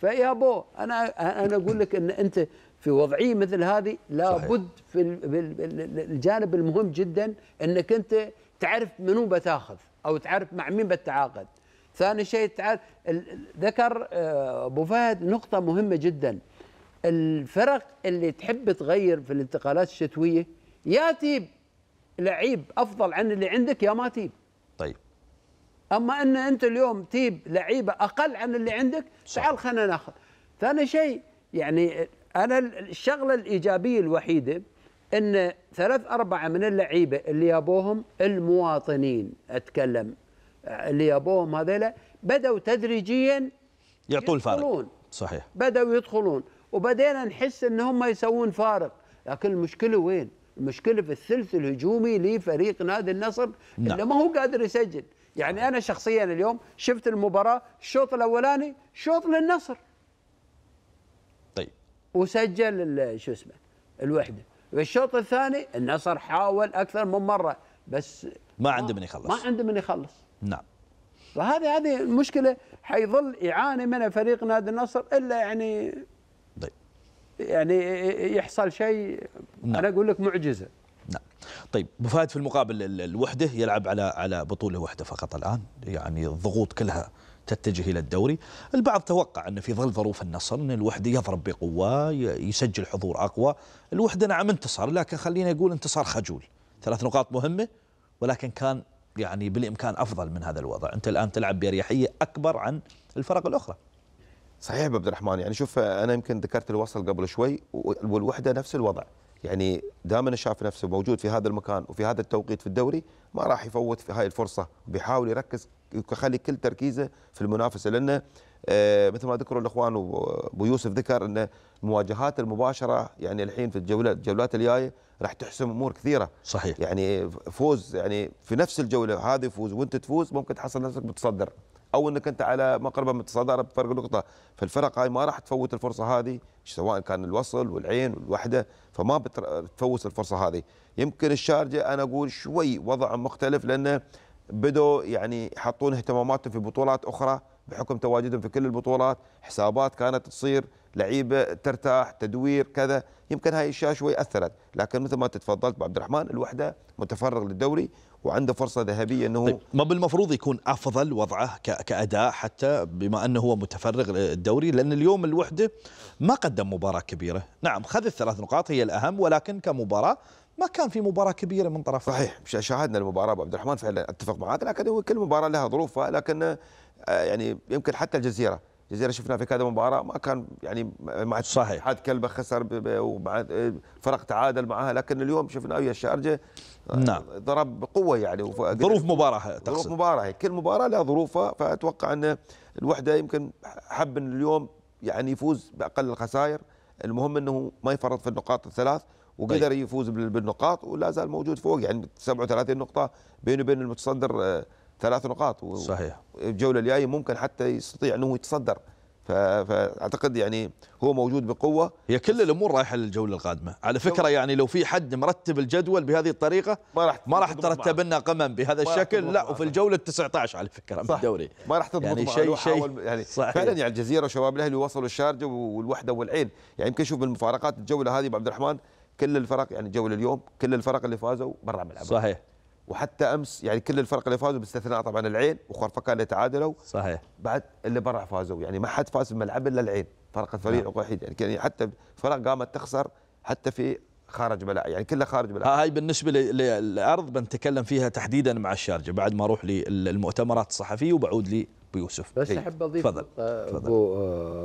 B: فيا بو انا انا اقول لك ان انت في وضعيه مثل هذه لابد في الجانب المهم جدا انك انت تعرف منو بتاخذ او تعرف مع مين بتتعاقد ثاني شيء تعرف ذكر آه، ابو فهد نقطه مهمه جدا الفرق اللي تحب تغير في الانتقالات الشتويه يا تجيب لعيب افضل عن اللي عندك يا ما تجيب طيب اما ان انت اليوم تجيب لعيبه اقل عن اللي عندك تعال خلينا ناخذ ثاني شيء يعني انا الشغله الايجابيه الوحيده ان ثلاث اربعه من اللعيبه اللي يابوهم المواطنين اتكلم اللي يابوهم هذيلا بدأوا تدريجيا
A: يعطون الفارق صحيح
B: بدأوا يدخلون وبدينا نحس ان هم يسوون فارق لكن المشكله وين؟ المشكله في الثلث الهجومي لفريق نادي النصر نعم. اللي ما هو قادر يسجل يعني انا شخصيا اليوم شفت المباراه الشوط الاولاني شوط للنصر وسجل شو اسمه الوحده والشوط الثاني النصر حاول اكثر من مره بس
A: ما عنده من يخلص ما
B: عنده من يخلص نعم فهذه هذه المشكله حيظل يعاني منها فريق نادي النصر الا يعني طيب يعني يحصل شيء نعم. انا اقول لك معجزه
A: طيب ابو فهد في المقابل الوحده يلعب على على بطوله وحدة فقط الان يعني الضغوط كلها تتجه الى الدوري، البعض توقع ان في ظل ظروف النصر ان الوحده يضرب بقوه يسجل حضور اقوى، الوحده نعم انتصر لكن خلينا يقول انتصار خجول، ثلاث نقاط مهمه ولكن كان يعني بالامكان افضل من هذا الوضع، انت الان تلعب باريحيه اكبر عن الفرق الاخرى.
C: صحيح عبد الرحمن يعني شوف انا يمكن ذكرت الوصل قبل شوي والوحده نفس الوضع يعني دائما شاف نفسه موجود في هذا المكان وفي هذا التوقيت في الدوري ما راح يفوت في هاي الفرصه بيحاول يركز يخلي كل تركيزه في المنافسه لانه آه، مثل ما ذكروا الاخوان وابو يوسف ذكر ان المواجهات المباشره يعني الحين في الجولات الجولات الجايه راح تحسم امور كثيره صحيح يعني فوز يعني في نفس الجوله هذه يفوز وانت تفوز ممكن تحصل نفسك متصدر او انك انت على مقربه من التصدر بفرق نقطه فالفرق هاي ما راح تفوت الفرصه هذه سواء كان الوصل والعين والوحده فما بتفوت الفرصه هذه يمكن الشارجه انا اقول شوي وضع مختلف لانه بدوا يعني يحطون اهتماماتهم في بطولات اخرى بحكم تواجدهم في كل البطولات حسابات كانت تصير لعيبه ترتاح تدوير كذا يمكن هاي الاشياء شوي اثرت لكن مثل ما تفضلت ابو عبد الرحمن الوحده متفرغ للدوري وعنده فرصه ذهبيه انه طيب ما بالمفروض يكون افضل وضعه كاداء
A: حتى بما انه هو متفرغ الدوري لان اليوم الوحده ما قدم مباراه كبيره،
C: نعم خذ الثلاث نقاط هي الاهم ولكن كمباراه ما كان في مباراه كبيره من طرف صحيح شاهدنا المباراه ابو عبد الرحمن فعلا اتفق معك لكن هو كل مباراه لها ظروفها لكن آه، يعني يمكن حتى الجزيره الجزيره شفنا في كذا مباراه ما كان يعني مع صحيح حد كلبه خسر وبعد فرق تعادل معها لكن اليوم شفناه ويا الشارجه نعم ضرب بقوه يعني ظروف مباراه تقصد ظروف مباراه كل مباراه لها ظروفها فاتوقع ان الوحده يمكن حب ان اليوم يعني يفوز باقل الخسائر المهم انه ما يفرط في النقاط الثلاث وقدر طيب. يفوز بالنقاط ولا زال موجود فوق يعني 37 نقطه بينه وبين المتصدر آه، ثلاث نقاط و... صحيح الجوله الجايه ممكن حتى يستطيع انه يتصدر فاعتقد يعني هو موجود بقوه هي كل الامور رايحه للجوله القادمه
A: على فكره يعني لو في حد مرتب الجدول بهذه الطريقه ما راح ما راح ترتب لنا
C: قمم بهذا الشكل لا وفي
A: الجوله 19 على
C: فكره صح بالدوري ما راح تضبط يعني شيء شيء يعني صحيح. فعلا يعني الجزيره وشباب الاهلي وصلوا الشارجه والوحده والعين يعني يمكن شوف المفارقات الجوله هذه ابو عبد الرحمن كل الفرق يعني الجوله اليوم كل الفرق اللي فازوا برا ملعبهم صحيح وحتى امس يعني كل الفرق اللي فازوا باستثناء طبعا العين وخرفكان اللي تعادلوا صحيح بعد اللي برا فازوا يعني ما حد فاز بالملعب الا العين فرق الفريق نعم. يعني كان حتى فرق قامت تخسر حتى في خارج ملاعب يعني كله خارج ملاعب هاي بالنسبه للارض
A: بنتكلم فيها تحديدا مع الشارجه بعد ما اروح للمؤتمرات الصحفيه وبعود لي بيوسف بس إيه. احب اضيف فضل.
B: فضل. آه،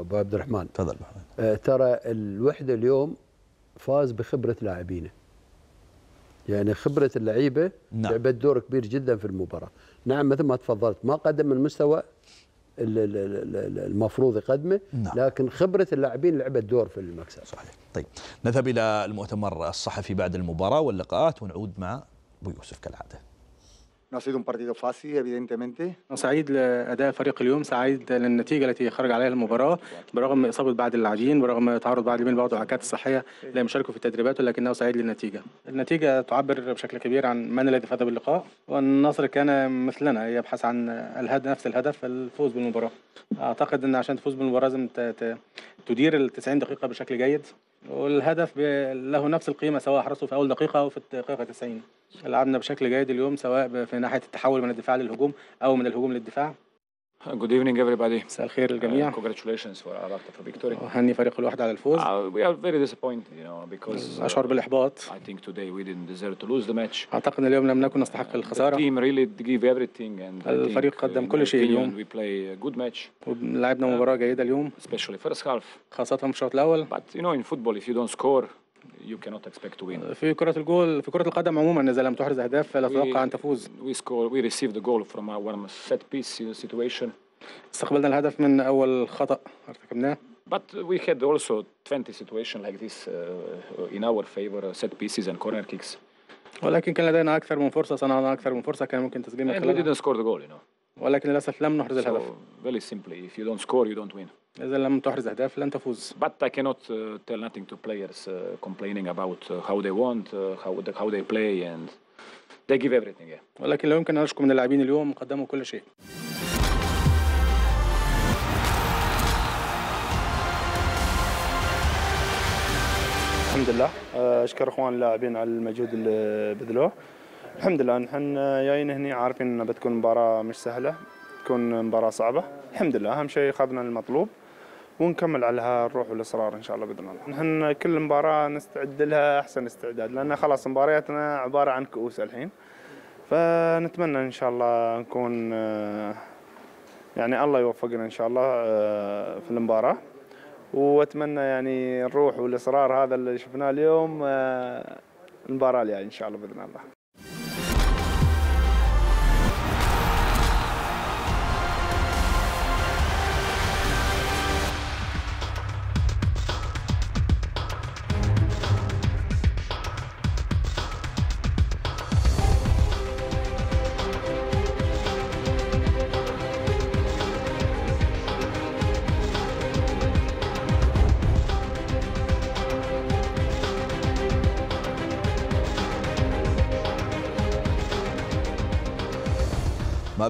B: ابو عبد الرحمن تفضل آه، ترى الوحده اليوم فاز بخبره لاعبينه يعني خبره اللعيبه نعم. لعبت دور كبير جدا في المباراه نعم مثل ما تفضلت ما قدم المستوى المفروض يقدمه نعم. لكن خبره اللاعبين لعبت دور في المكسب صحيح
A: طيب نذهب الى المؤتمر الصحفي بعد المباراه واللقاءات ونعود مع ابو يوسف
G: كالعاده No ha sido un partido fácil, evidentemente. سعيد لأداء الفريق اليوم، سعيد للنتيجة التي خرج عليها المباراة برغم إصابة بعض اللاعبين، برغم تعرض بعض اللاعبين لبعض الحركات الصحية لم يشاركوا في التدريبات ولكنه سعيد للنتيجة. النتيجة تعبر بشكل كبير عن من الذي فاز باللقاء والنصر كان مثلنا يبحث عن الهدف نفس الهدف الفوز بالمباراة. أعتقد أن عشان تفوز بالمباراة لازم تدير ال 90 دقيقة بشكل جيد. والهدف له نفس القيمه سواء حرصه في اول دقيقه او في الدقيقه 90 لعبنا بشكل جيد اليوم سواء في ناحيه التحول من الدفاع للهجوم او من الهجوم للدفاع Good evening everybody. مساء الخير للجميع. Uh, congratulations for Alarta for victory. هني فريق الواحد على الفوز. Uh, we are very disappointed you know because أشعر بالإحباط. I think today we didn't deserve to lose the match. أعتقد أن اليوم لم نكن نستحق الخسارة. The team really gave everything and الفريق قدم كل شيء اليوم. We play a good match. لعبنا مباراة جيدة اليوم. Especially first half. خاصة في الشوط الأول. But you know in football if you don't score you cannot expect to win. Uh, في كرة الجول في كرة القدم عموما إذا لم تحرز أهداف فلا تتوقع أن تفوز. We score we received the goal from our one set piece situation. استقبلنا الهدف من أول خطأ ارتكبناه. But we had also 20 situations like this uh, in our favor, uh, set pieces and corner kicks. ولكن كان لدينا أكثر من فرصة صنعنا أكثر من فرصة كان ممكن تسجيلنا خلالها. And we didn't score the goal, you know. ولكن للاسف لم نحرز الهدف. فيري سيمبلي اف يو دونت سكور يو دونت وين. اذا لم تحرز اهداف لن تفوز. But I cannot uh, tell nothing to players uh, complaining about uh, how they want, uh, how, the, how they play and they give everything. Yeah. ولكن لا يمكن ان من اللاعبين اليوم قدموا كل شيء.
A: الحمد لله آه، اشكر اخوان اللاعبين على المجهود اللي بذلوه. الحمد لله
H: نحن جايين هنا عارفين انها بتكون مباراه مش سهله تكون مباراه صعبه الحمد لله اهم شيء اخذنا المطلوب ونكمل على الروح والاصرار ان شاء الله باذن الله نحن كل مباراه نستعد لها احسن استعداد لان خلاص مبارياتنا عباره عن كؤوس الحين فنتمنى ان شاء الله نكون آه، يعني الله يوفقنا ان شاء الله آه، في المباراه واتمنى يعني الروح والاصرار
A: هذا اللي شفناه اليوم آه، المباراه الجايه يعني ان شاء الله باذن الله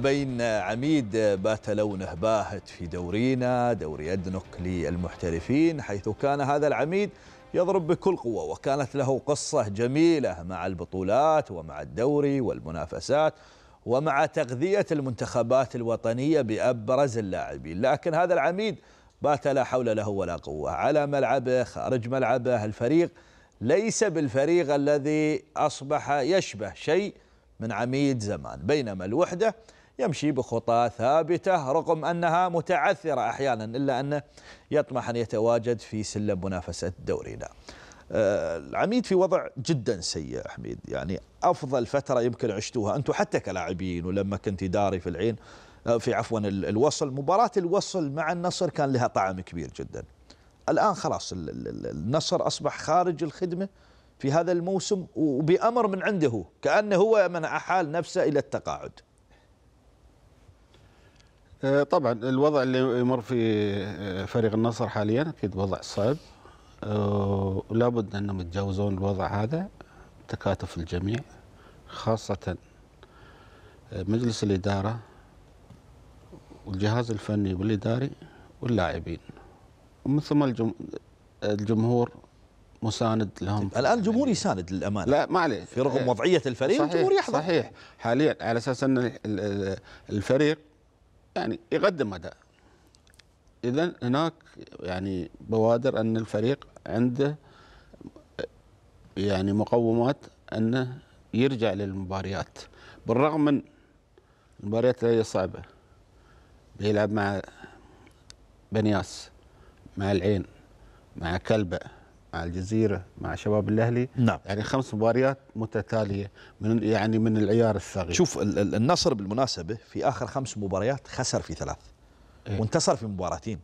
A: بين عميد بات لونه باهت في دورينا دوري أدنك للمحترفين حيث كان هذا العميد يضرب بكل قوة وكانت له قصة جميلة مع البطولات ومع الدوري والمنافسات ومع تغذية المنتخبات الوطنية بأبرز اللاعبين لكن هذا العميد بات لا حول له ولا قوة على ملعبه خارج ملعبه الفريق ليس بالفريق الذي أصبح يشبه شيء من عميد زمان بينما الوحدة يمشي بخطى ثابتة رغم أنها متعثرة أحيانا إلا أنه يطمح أن يتواجد في سلم منافسة دورينا آه، العميد في وضع جدا سيء حميد يعني أفضل فترة يمكن عشتوها أنتم حتى كلاعبين ولما كنت إداري في العين آه، في عفوا الوصل مباراة الوصل مع النصر كان لها طعم كبير جدا الآن خلاص النصر أصبح خارج الخدمة في هذا الموسم وبأمر من عنده كأنه هو من أحال نفسه إلى التقاعد آه، طبعا الوضع
E: اللي يمر في آه، فريق النصر حاليا اكيد وضع صعب ولابد آه، انهم يتجاوزون الوضع هذا تكاتف الجميع خاصه مجلس الاداره والجهاز الفني والاداري واللاعبين ومن ثم الجمهور مساند لهم طيب، الان الجمهور يساند يعني للامانه لا ما عليه في رغم وضعيه الفريق صحيح الجمهور يحضر صحيح حاليا على اساس ان الفريق يعني يقدم اداء اذا هناك يعني بوادر ان الفريق عنده يعني مقومات انه يرجع للمباريات بالرغم من المباريات اللي هي صعبه بيلعب مع بنياس مع العين مع كلبه مع الجزيره مع شباب الاهلي نعم يعني خمس مباريات متتاليه من يعني من العيار
A: الصغير شوف النصر بالمناسبه في اخر خمس مباريات خسر في ثلاث إيه؟ وانتصر في مباراتين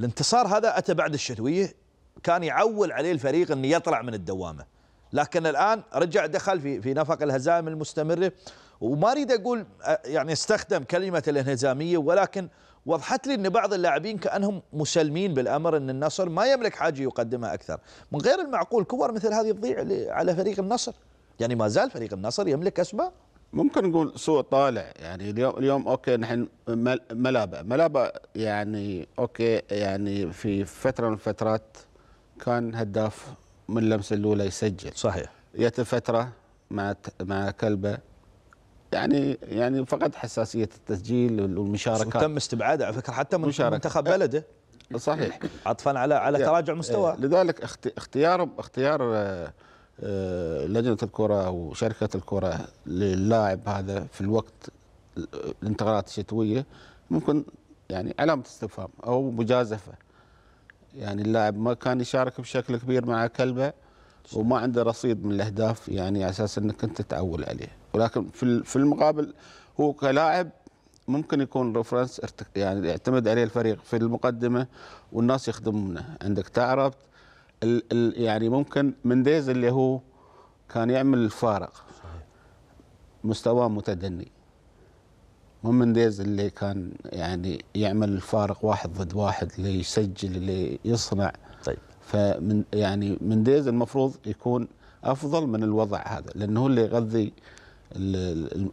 A: الانتصار هذا اتى بعد الشتويه كان يعول عليه الفريق انه يطلع من الدوامه لكن الان رجع دخل في في نفق الهزائم المستمره وما اريد اقول يعني استخدم كلمه الانهزاميه ولكن وضحت لي ان بعض اللاعبين كانهم مسلمين بالامر ان النصر ما يملك حاجه يقدمها اكثر من غير المعقول كور مثل هذه تضيع على فريق النصر يعني ما زال فريق النصر يملك اسماء
E: ممكن نقول سوء طالع يعني اليوم اليوم اوكي نحن ملابا ملابا يعني اوكي يعني في فتره من الفترات كان هداف من اللمسه الاولى يسجل صحيح جت فتره مع مع كلبه يعني يعني فقد حساسيه التسجيل والمشاركه تم استبعاده على فكره حتى
A: من منتخب بلده (laughs) صحيح
E: عطفا على على تراجع مستوى إيه، لذلك اختيار اختيار آه، آه، لجنه الكره وشركه الكره للاعب هذا في الوقت آه، الانتقالات الشتويه ممكن يعني علامه استفهام او مجازفه يعني اللاعب ما كان يشارك بشكل كبير مع كلبه وما عنده رصيد من الاهداف يعني على اساس انك انت تعول عليه ولكن في في المقابل هو كلاعب ممكن يكون ريفرنس يعني يعتمد عليه الفريق في المقدمه والناس يخدمونه عندك تعرف ال ال يعني ممكن منديز اللي هو كان يعمل الفارق مستواه متدني مو منديز اللي كان يعني يعمل الفارق واحد ضد واحد اللي يسجل اللي يصنع طيب فمن يعني منديز المفروض يكون افضل من الوضع هذا لانه هو اللي يغذي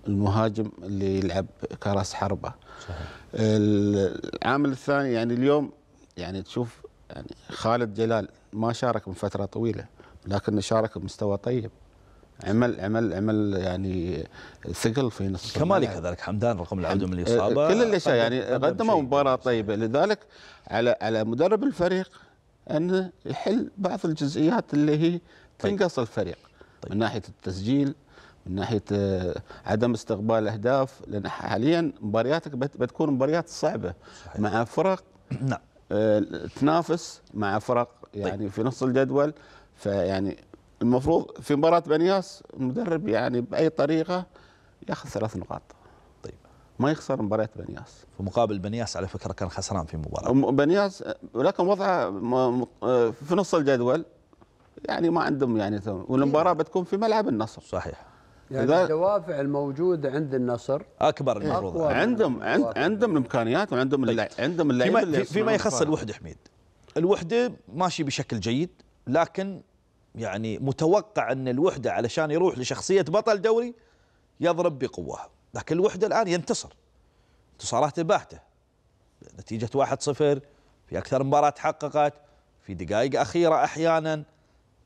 E: المهاجم اللي يلعب كراس حربه صحيح. العامل الثاني يعني اليوم يعني تشوف يعني خالد جلال ما شارك من فتره طويله لكنه شارك بمستوى طيب عمل عمل عمل يعني
A: ثقل في نص كمالي كذلك حمدان رقم العدو من الاصابه كل الاشياء يعني قدموا
E: مباراه طيبه لذلك على على مدرب الفريق انه يحل بعض الجزئيات اللي هي طيب. تنقص الفريق طيب. من ناحيه التسجيل من ناحيه آه، عدم استقبال اهداف لان حاليا مبارياتك بتكون مباريات صعبه صحيح. مع فرق (clears throat) نعم آه، تنافس مع فرق طيب. يعني طيب. في نص الجدول فيعني المفروض في مباراه بنياس المدرب يعني باي طريقه
A: ياخذ ثلاث نقاط طيب ما يخسر مباراه بنياس في مقابل بنياس على فكره كان خسران في مباراه
E: بنياس لكن وضعه آه، في نص الجدول يعني ما عندهم يعني والمباراه إيه. بتكون في ملعب النصر صحيح يعني
B: الدوافع الموجوده عند النصر
A: اكبر المفروض عندهم عندهم الامكانيات وعندهم طيب. عندهم اللعيبه فيما, فيما يخص الوحده حميد الوحده ماشي بشكل جيد لكن يعني متوقع ان الوحده علشان يروح لشخصيه بطل دوري يضرب بقوه لكن الوحده الان ينتصر انتصارات باهتة نتيجه 1-0 في اكثر مباراه تحققت في دقائق اخيره احيانا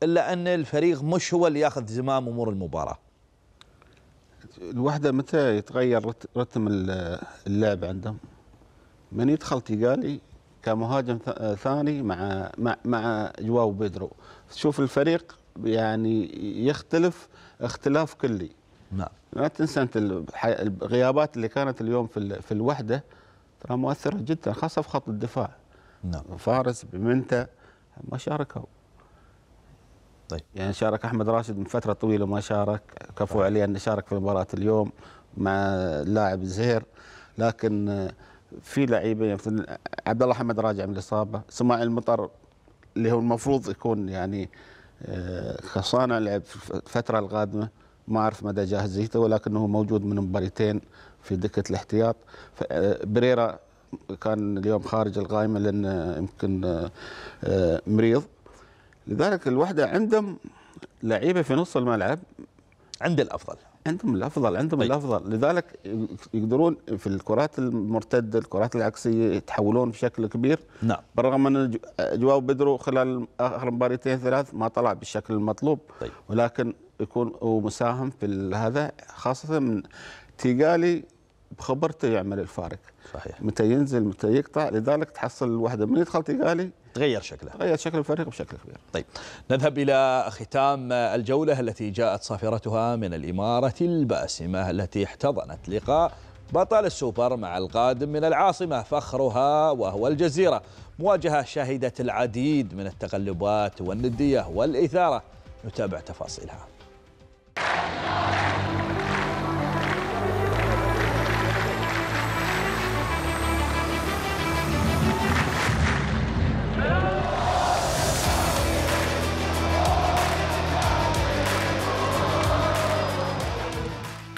A: الا ان الفريق مش هو اللي ياخذ زمام امور المباراه
E: الوحده متى يتغير رتم اللعب عندهم من يدخل تيجالي كمهاجم ثاني مع مع مع جواو بيدرو تشوف الفريق يعني يختلف اختلاف كلي نعم لا تنسى انت الغيابات اللي كانت اليوم في في الوحده ترى مؤثره جدا خاصه في خط الدفاع نعم فارس بمنتا ما شاركوا طيب يعني شارك احمد راشد من فتره طويله ما شارك كفو طيب. عليه انه شارك في مباراه اليوم مع اللاعب زهير لكن في لعيبه مثل عبد الله حمد راجع من الاصابه سماع المطر اللي هو المفروض يكون يعني صانع آه، لعب في الفتره القادمه ما اعرف مدى جاهزيته ولكنه موجود من مباريتين في دكه الاحتياط آه، بريرا كان اليوم خارج القائمه لان يمكن آه، مريض لذلك الوحده عندهم لعيبه في نص الملعب عند الافضل عندهم الافضل عندهم طيب. الافضل لذلك يقدرون في الكرات المرتده الكرات العكسيه يتحولون بشكل كبير نعم بالرغم ان جواو بدرو خلال اخر مباريتين ثلاث ما طلع بالشكل المطلوب طيب. ولكن يكون هو مساهم في هذا خاصه من تيجالي بخبرته يعمل الفارق صحيح متى ينزل متى يقطع لذلك تحصل الوحده من يدخل تيجالي
A: تغير شكله تغير
E: شكل الفريق بشكل كبير
A: طيب نذهب إلى ختام الجولة التي جاءت صافرتها من الإمارة الباسمة التي احتضنت لقاء بطل السوبر مع القادم من العاصمة فخرها وهو الجزيرة مواجهة شهدت العديد من التقلبات والندية والإثارة نتابع تفاصيلها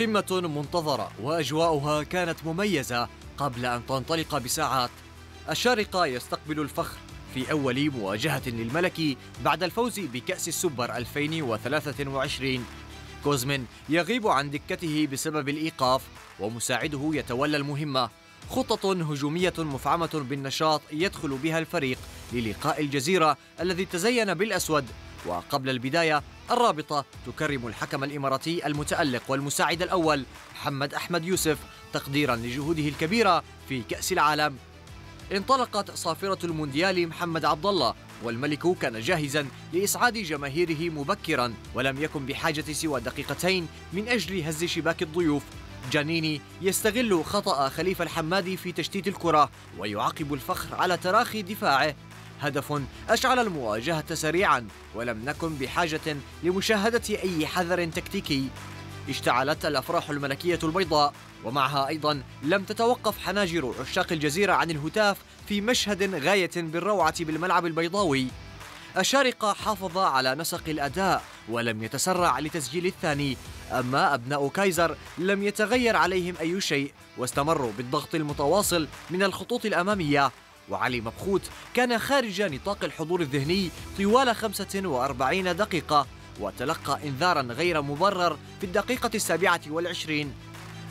D: قمة منتظرة وأجواؤها كانت مميزة قبل أن تنطلق بساعات الشارقة يستقبل الفخر في أول مواجهة للملكي بعد الفوز بكأس السوبر 2023 كوزمين يغيب عن دكته بسبب الإيقاف ومساعده يتولى المهمة خطة هجومية مفعمة بالنشاط يدخل بها الفريق للقاء الجزيرة الذي تزين بالأسود وقبل البداية الرابطة تكرم الحكم الإماراتي المتألق والمساعد الأول محمد أحمد يوسف تقديرا لجهوده الكبيرة في كأس العالم انطلقت صافرة المونديال محمد عبد الله والملك كان جاهزا لإسعاد جماهيره مبكرا ولم يكن بحاجة سوى دقيقتين من أجل هز شباك الضيوف جانيني يستغل خطأ خليفة الحمادي في تشتيت الكرة ويعاقب الفخر على تراخي دفاعه هدف أشعل المواجهة سريعا ولم نكن بحاجة لمشاهدة أي حذر تكتيكي اشتعلت الأفراح الملكية البيضاء ومعها أيضا لم تتوقف حناجر عشاق الجزيرة عن الهتاف في مشهد غاية بالروعة بالملعب البيضاوي الشارقة حافظ على نسق الأداء ولم يتسرع لتسجيل الثاني أما أبناء كايزر لم يتغير عليهم أي شيء واستمروا بالضغط المتواصل من الخطوط الأمامية وعلي مبخوت كان خارج نطاق الحضور الذهني طوال 45 دقيقة وتلقى إنذارا غير مبرر في الدقيقة السابعة والعشرين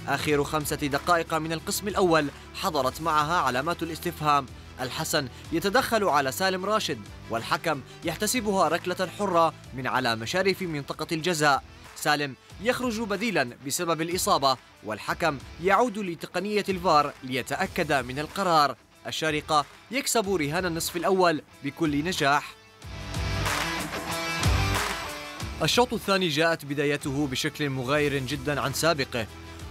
D: آخر خمسة دقائق من القسم الأول حضرت معها علامات الاستفهام الحسن يتدخل على سالم راشد والحكم يحتسبها ركلة حرة من على مشارف منطقة الجزاء سالم يخرج بديلا بسبب الإصابة والحكم يعود لتقنية الفار ليتأكد من القرار الشارقة يكسب رهان النصف الأول بكل نجاح الشوط الثاني جاءت بدايته بشكل مغاير جدا عن سابقه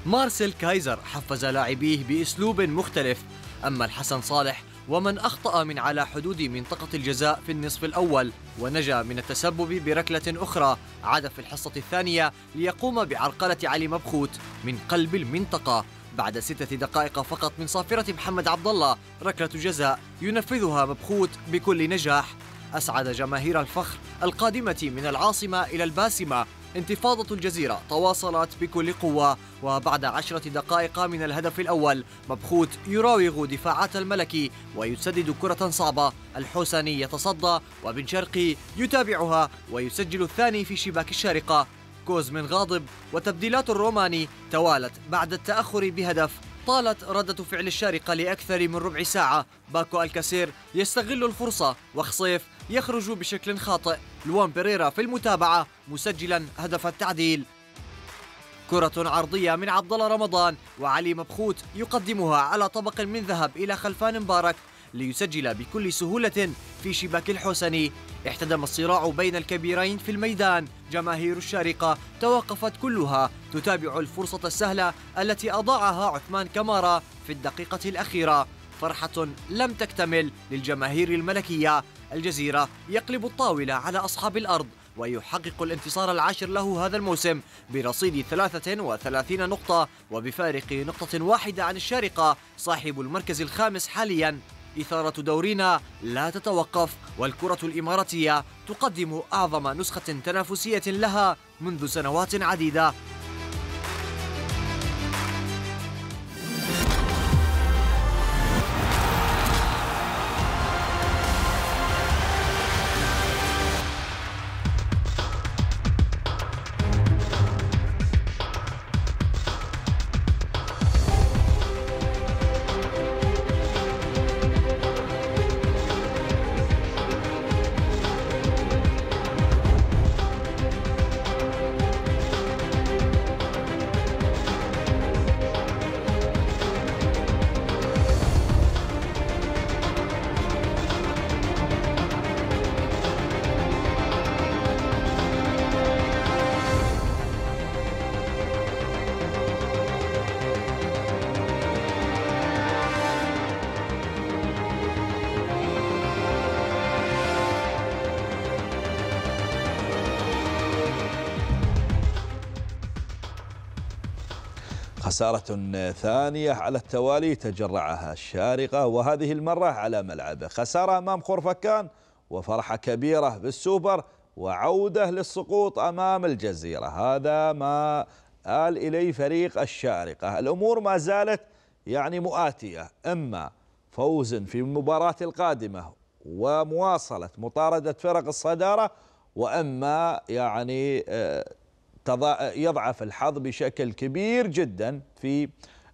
D: مارسيل كايزر حفز لاعبيه بأسلوب مختلف أما الحسن صالح ومن أخطأ من على حدود منطقة الجزاء في النصف الأول ونجا من التسبب بركلة أخرى عاد في الحصة الثانية ليقوم بعرقلة علي مبخوت من قلب المنطقة بعد ستة دقائق فقط من صافرة محمد عبد الله ركلة جزاء ينفذها مبخوت بكل نجاح أسعد جماهير الفخر القادمة من العاصمة إلى الباسمة انتفاضة الجزيرة تواصلت بكل قوة وبعد عشرة دقائق من الهدف الأول مبخوت يراوغ دفاعات الملكي ويسدد كرة صعبة الحسني يتصدى وبن شرقي يتابعها ويسجل الثاني في شباك الشارقة من غاضب وتبديلات الروماني توالت بعد التأخر بهدف طالت ردة فعل الشارقة لأكثر من ربع ساعة باكو الكسير يستغل الفرصة وخصيف يخرج بشكل خاطئ لوان بيريرا في المتابعة مسجلا هدف التعديل كرة عرضية من عبد الله رمضان وعلي مبخوت يقدمها على طبق من ذهب إلى خلفان مبارك ليسجل بكل سهولة في شباك الحسني احتدم الصراع بين الكبيرين في الميدان جماهير الشارقة توقفت كلها تتابع الفرصة السهلة التي أضاعها عثمان كمارا في الدقيقة الأخيرة فرحة لم تكتمل للجماهير الملكية الجزيرة يقلب الطاولة على أصحاب الأرض ويحقق الانتصار العاشر له هذا الموسم برصيد 33 نقطة وبفارق نقطة واحدة عن الشارقة صاحب المركز الخامس حالياً إثارة دورنا لا تتوقف والكرة الإماراتية تقدم أعظم نسخة تنافسية لها منذ سنوات عديدة
A: خسارة ثانية على التوالي تجرعها الشارقة وهذه المرة على ملعبه خسارة أمام خرفكان وفرحة كبيرة بالسوبر وعودة للسقوط أمام الجزيرة هذا ما قال إليه فريق الشارقة الأمور ما زالت يعني مؤاتية إما فوز في المباراة القادمة ومواصلة مطاردة فرق الصدارة وأما يعني آه، يضعف الحظ بشكل كبير جدا في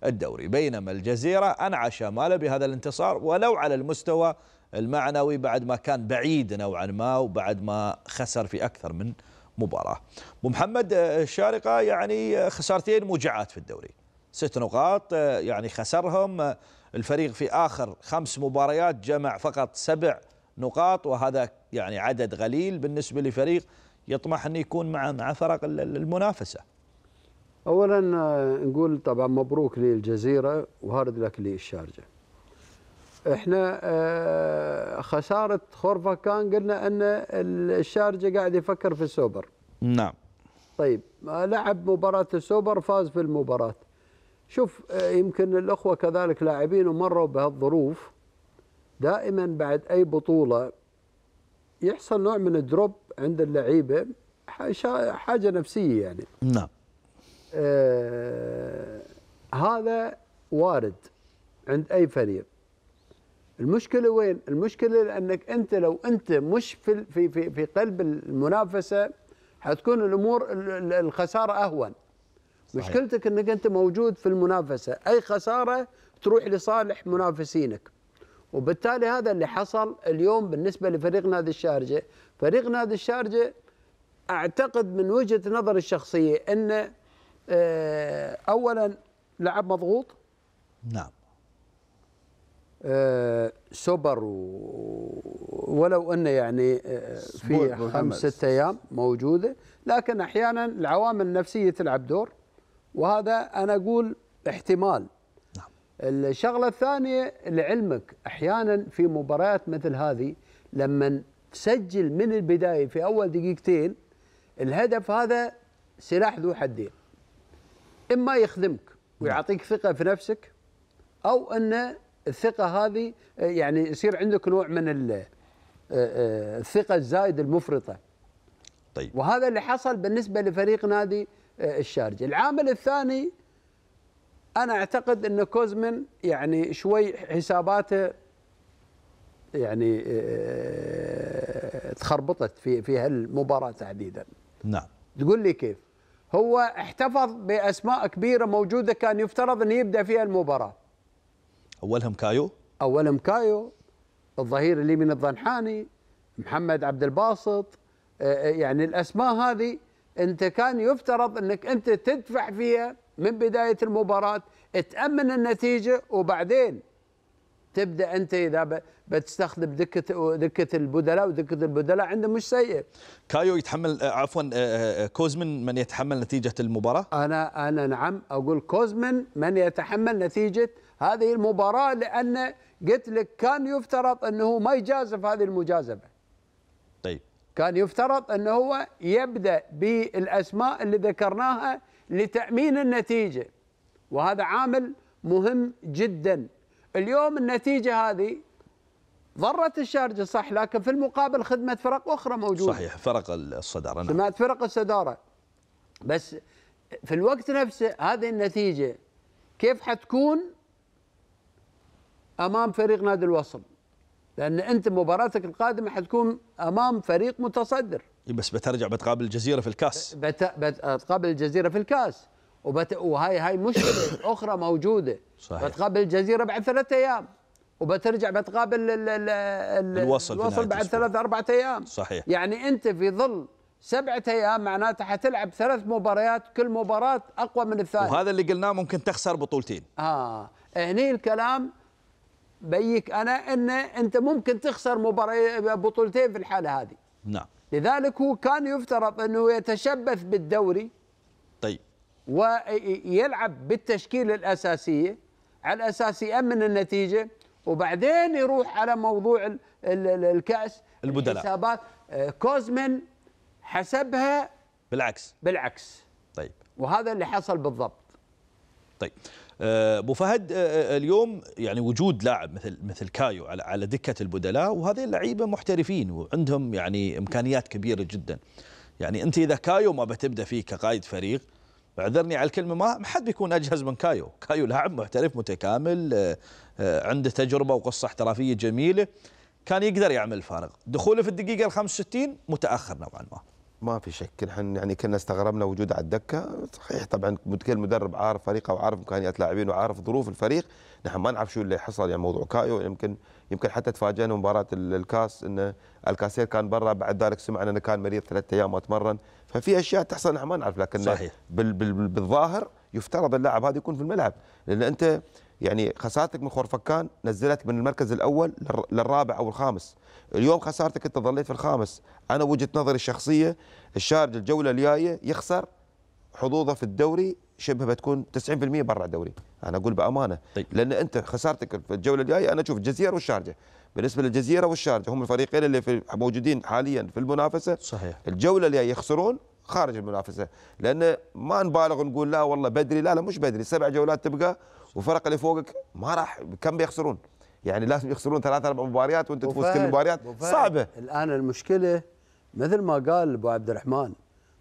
A: الدوري بينما الجزيرة أنعش ماله بهذا الانتصار ولو على المستوى المعنوي بعد ما كان بعيد نوعا ما وبعد ما خسر في أكثر من مباراة محمد الشارقة آه، يعني آه، خسارتين موجعات في الدوري ست نقاط آه، يعني خسرهم الفريق في آخر خمس مباريات جمع فقط سبع نقاط وهذا يعني عدد قليل بالنسبة لفريق يطمح أن يكون مع مع فرق المنافسة
B: أولا آه، نقول طبعا مبروك للجزيرة وهارد لك للشارجة احنا آه، خسارة خورفا كان قلنا أن الشارجة قاعد يفكر في السوبر نعم طيب آه، لعب مباراة السوبر فاز في المباراة شوف يمكن الأخوة كذلك لاعبين ومروا بهالظروف دائما بعد أي بطولة يحصل نوع من الدروب عند اللعيبه حاجه نفسيه يعني نعم آه هذا وارد عند اي فريق المشكله وين المشكله لانك انت لو انت مش في في في, في قلب المنافسه حتكون الامور الخساره اهون صحيح. مشكلتك انك انت موجود في المنافسه اي خساره تروح لصالح منافسينك وبالتالي هذا اللي حصل اليوم بالنسبه لفريق نادي الشارجه فريق نادي الشارجه اعتقد من وجهه نظري الشخصيه انه آه، اولا لعب مضغوط
A: نعم آه،
B: سوبر ولو انه يعني آه، في خمس ست ايام موجوده لكن احيانا العوامل النفسيه تلعب دور وهذا انا اقول احتمال الشغله الثانيه لعلمك احيانا في مباريات مثل هذه لما تسجل من البدايه في اول دقيقتين الهدف هذا سلاح ذو حدين اما يخدمك ويعطيك ثقه في نفسك او ان الثقه هذه يعني يصير عندك نوع من آه، آه، الثقه الزايد المفرطه طيب وهذا اللي حصل بالنسبه لفريق نادي آه، الشارجه العامل الثاني انا اعتقد ان كوزمن يعني شوي حساباته يعني آه، تخربطت في في هالمباراه تحديدا نعم تقول لي كيف هو احتفظ باسماء كبيره موجوده كان يفترض ان يبدا فيها المباراه اولهم كايو اولهم كايو الظهير اليمين الضنحاني محمد عبد الباسط آه، آه، يعني الاسماء هذه انت كان يفترض انك انت تدفع فيها من بدايه المباراه تامن النتيجه وبعدين تبدا انت اذا بتستخدم دكه دكه البدلاء ودكه البدلاء عنده مش سيء
A: كايو يتحمل آه، عفوا آه، آه، كوزمن من يتحمل نتيجه المباراه انا انا نعم اقول
B: كوزمن من يتحمل نتيجه هذه المباراه لان قلت لك كان يفترض انه ما يجازف هذه المجازفه طيب كان يفترض انه هو يبدا بالاسماء اللي ذكرناها لتأمين النتيجة وهذا عامل مهم جدا اليوم النتيجة هذه ضرت الشارجة صح لكن في المقابل خدمة فرق أخرى موجودة صحيح
A: فرق الصدارة
B: نعم خدمات فرق الصدارة بس في الوقت نفسه هذه النتيجة كيف حتكون أمام فريق نادي الوصل لأن أنت مباراتك القادمة حتكون أمام فريق متصدر
A: بس بترجع بتقابل الجزيره في الكاس
B: بت... بتقابل الجزيره في الكاس وبت... وهاي هاي مشكله (coughs) اخرى موجوده صحيح بتقابل الجزيره بعد ثلاثة ايام وبترجع بتقابل ال... ال... ال... الوصل, الوصل بعد ثلاث أربعة ايام صحيح يعني انت في ظل سبعة ايام معناتها حتلعب ثلاث مباريات كل مباراه اقوى من الثانيه وهذا
A: اللي قلناه ممكن تخسر بطولتين
B: اه هني الكلام بيك انا ان انت ممكن تخسر مباراه بطولتين في الحاله هذه نعم لذلك هو كان يفترض أنه يتشبث بالدوري طيب ويلعب بالتشكيل الأساسية على أساس يأمن النتيجة وبعدين يروح على موضوع الكأس البدلاء الحسابات آه، كوزمن
A: حسبها بالعكس بالعكس طيب وهذا اللي حصل بالضبط طيب أه، ابو فهد أه، أه، اليوم يعني وجود لاعب مثل مثل كايو على على دكه البدلاء وهذه اللعيبه محترفين وعندهم يعني امكانيات كبيره جدا يعني انت اذا كايو ما بتبدا فيه كقائد فريق اعذرني على الكلمه ما حد بيكون اجهز من كايو كايو لاعب محترف متكامل عنده تجربه وقصه احترافيه جميله كان يقدر يعمل فارق دخوله في الدقيقه ال 65 متاخر نوعا ما
C: ما في شك نحن يعني كنا استغربنا وجوده على الدكه صحيح طبعا كل مدرب عارف فريقه وعارف امكانيات لاعبين وعارف ظروف الفريق نحن ما نعرف شو اللي حصل يعني موضوع كايو يمكن يمكن حتى تفاجئنا مباراه الكاس ان الكاسير كان برا بعد ذلك سمعنا انه كان مريض ثلاثة ايام ما تمرن ففي اشياء تحصل نحن ما نعرف لكن صحيح. بال بال بالظاهر يفترض اللاعب هذا يكون في الملعب لان انت يعني خسارتك من خورفكان نزلتك من المركز الاول للرابع او الخامس اليوم خسارتك انت ظليت في الخامس انا وجهه نظري الشخصيه الشارج الجوله الجايه يخسر حظوظه في الدوري شبه بتكون 90% برا الدوري انا اقول بامانه طيب. لان انت خسارتك في الجوله الجايه انا اشوف الجزيره والشارجه بالنسبه للجزيره والشارجه هم الفريقين اللي في موجودين حاليا في المنافسه صحيح الجوله اللي يخسرون خارج المنافسه لان ما نبالغ نقول لا والله بدري لا لا مش بدري سبع جولات تبقى والفرق اللي فوقك ما راح كم بيخسرون يعني لازم يخسرون ثلاث اربع مباريات وانت تفوز كل المباريات صعبه
B: الان المشكله مثل ما قال ابو عبد الرحمن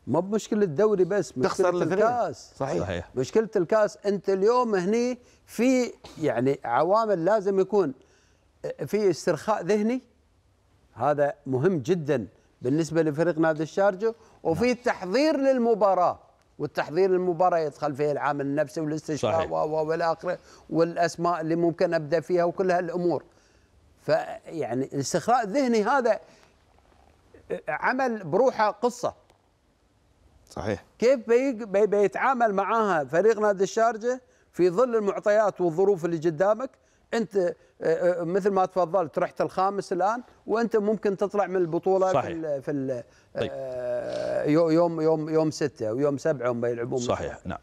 B: ما بمشكله الدوري بس مشكله الكاس صحيح. صحيح مشكله الكاس انت اليوم هني في يعني عوامل لازم يكون في استرخاء ذهني هذا مهم جدا بالنسبه لفريق نادي الشارجه وفي نعم. تحضير للمباراه والتحضير للمباراه يدخل فيه العامل النفسي والاستشفاء والى اخره والاسماء اللي ممكن ابدا فيها وكل هالامور فيعني الاستخراء الذهني هذا عمل بروحه قصه صحيح كيف بيتعامل معاها فريق نادي الشارجه في ظل المعطيات والظروف اللي قدامك انت آه، آه، مثل ما تفضلت رحت الخامس الان وانت ممكن تطلع من البطوله صحيح. في في طيب. آه، يوم يوم يوم سته ويوم سبعه هم بيلعبون صحيح
C: نعم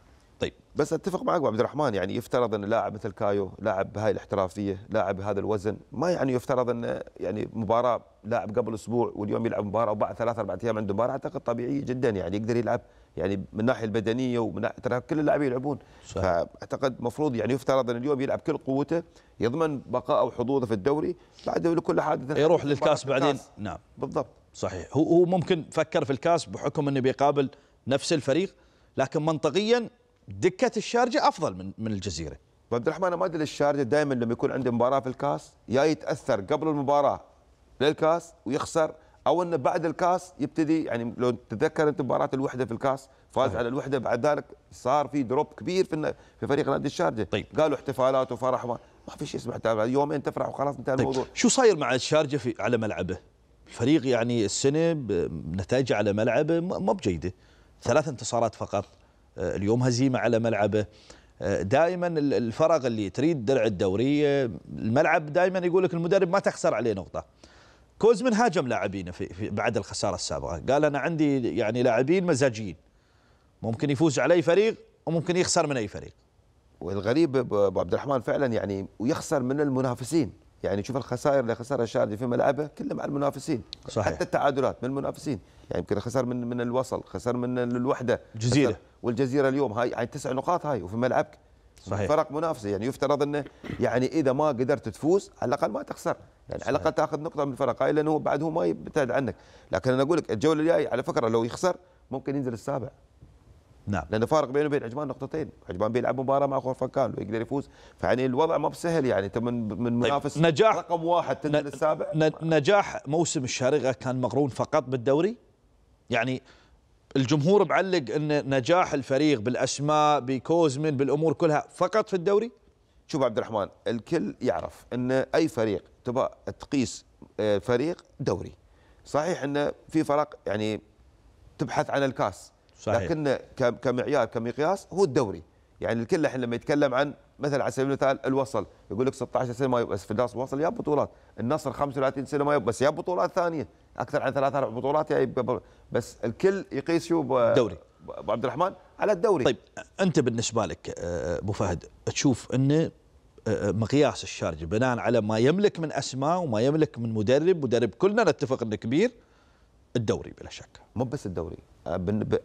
C: بس اتفق معك عبد الرحمن يعني يفترض ان لاعب مثل كايو لاعب بهاي الاحترافيه لاعب بهذا الوزن ما يعني يفترض ان يعني مباراه لاعب قبل اسبوع واليوم يلعب مباراه وبعد ثلاث اربع ايام عنده مباراه اعتقد طبيعي جدا يعني يقدر يلعب يعني من الناحيه البدنيه ومن ترى كل اللاعبين يلعبون صحيح. فاعتقد مفروض يعني يفترض ان اليوم يلعب كل قوته يضمن بقائه وحظوظه في الدوري بعد كل حادث يروح للكاس بعدين نعم بالضبط صحيح هو هو ممكن فكر في الكاس
A: بحكم انه بيقابل نفس الفريق لكن منطقيا دكه الشارجه افضل
C: من من الجزيره طيب عبد الرحمن انا ما ادري الشارجه دائما لما يكون عنده مباراه في الكاس يا يتاثر قبل المباراه للكاس ويخسر او انه بعد الكاس يبتدي يعني لو تتذكر انت مباراه الوحده في الكاس فاز على الوحده بعد ذلك صار في دروب كبير في في فريق نادي الشارجه طيب. قالوا احتفالات وفرح ما, ما في شيء اسمه احتفالات يومين تفرح وخلاص انتهى طيب. الموضوع شو
A: صاير مع الشارجه في على ملعبه؟ الفريق يعني السنه نتائجه على ملعبه ما بجيده ثلاث انتصارات فقط آه، اليوم هزيمه على ملعبه آه، دائما الفرق اللي تريد درع الدوريه آه، الملعب دائما يقول لك المدرب ما تخسر عليه نقطه كوزمن هاجم لاعبينه في, في بعد الخساره السابقه قال انا عندي
C: يعني لاعبين مزاجيين ممكن يفوز على اي فريق وممكن يخسر من اي فريق والغريب ابو عبد الرحمن فعلا يعني ويخسر من المنافسين يعني شوف الخسائر اللي خسرها الشاردي في ملعبه كلها مع المنافسين صحيح. حتى التعادلات من المنافسين يعني يمكن خسر من من الوصل خسر من الوحده جزيره والجزيره اليوم هاي يعني تسع نقاط هاي وفي ملعبك صحيح فرق منافسه يعني يفترض انه يعني اذا ما قدرت تفوز على الاقل ما تخسر يعني صحيح. على الاقل تاخذ نقطه من الفرق هاي لانه بعد هو ما يبتعد عنك لكن انا اقول لك الجوله الجاي على فكره لو يخسر ممكن ينزل السابع نعم لانه فارق بينه وبين عجمان نقطتين، عجمان بيلعب مباراه مع خورفكان ويقدر يفوز، فيعني الوضع ما بسهل يعني انت من من طيب، منافس طيب نجاح رقم واحد تنزل السابع نجاح موسم الشارقه كان مقرون فقط بالدوري؟ يعني
A: الجمهور معلق ان نجاح الفريق بالاسماء بكوزمن بالامور كلها
C: فقط في الدوري؟ شوف عبد الرحمن الكل يعرف ان اي فريق تبى تقيس آه، فريق دوري صحيح ان في فرق يعني تبحث عن الكاس صحيح. لكن كمعيار كمقياس هو الدوري يعني الكل احنا لما يتكلم عن مثلا على سبيل المثال الوصل يقول لك 16 سنه ما بس في الناس وصل يا بطولات النصر 35 سنه ما بس يا بطولات ثانيه اكثر عن ثلاث اربع بطولات يعني بس الكل يقيس شو دوري ابو عبد الرحمن على الدوري طيب انت بالنسبه لك آه، آه، ابو
A: فهد تشوف انه آه، مقياس الشارجه بناء على ما يملك من اسماء وما
C: يملك من مدرب مدرب كلنا نتفق انه كبير الدوري بلا شك مو بس الدوري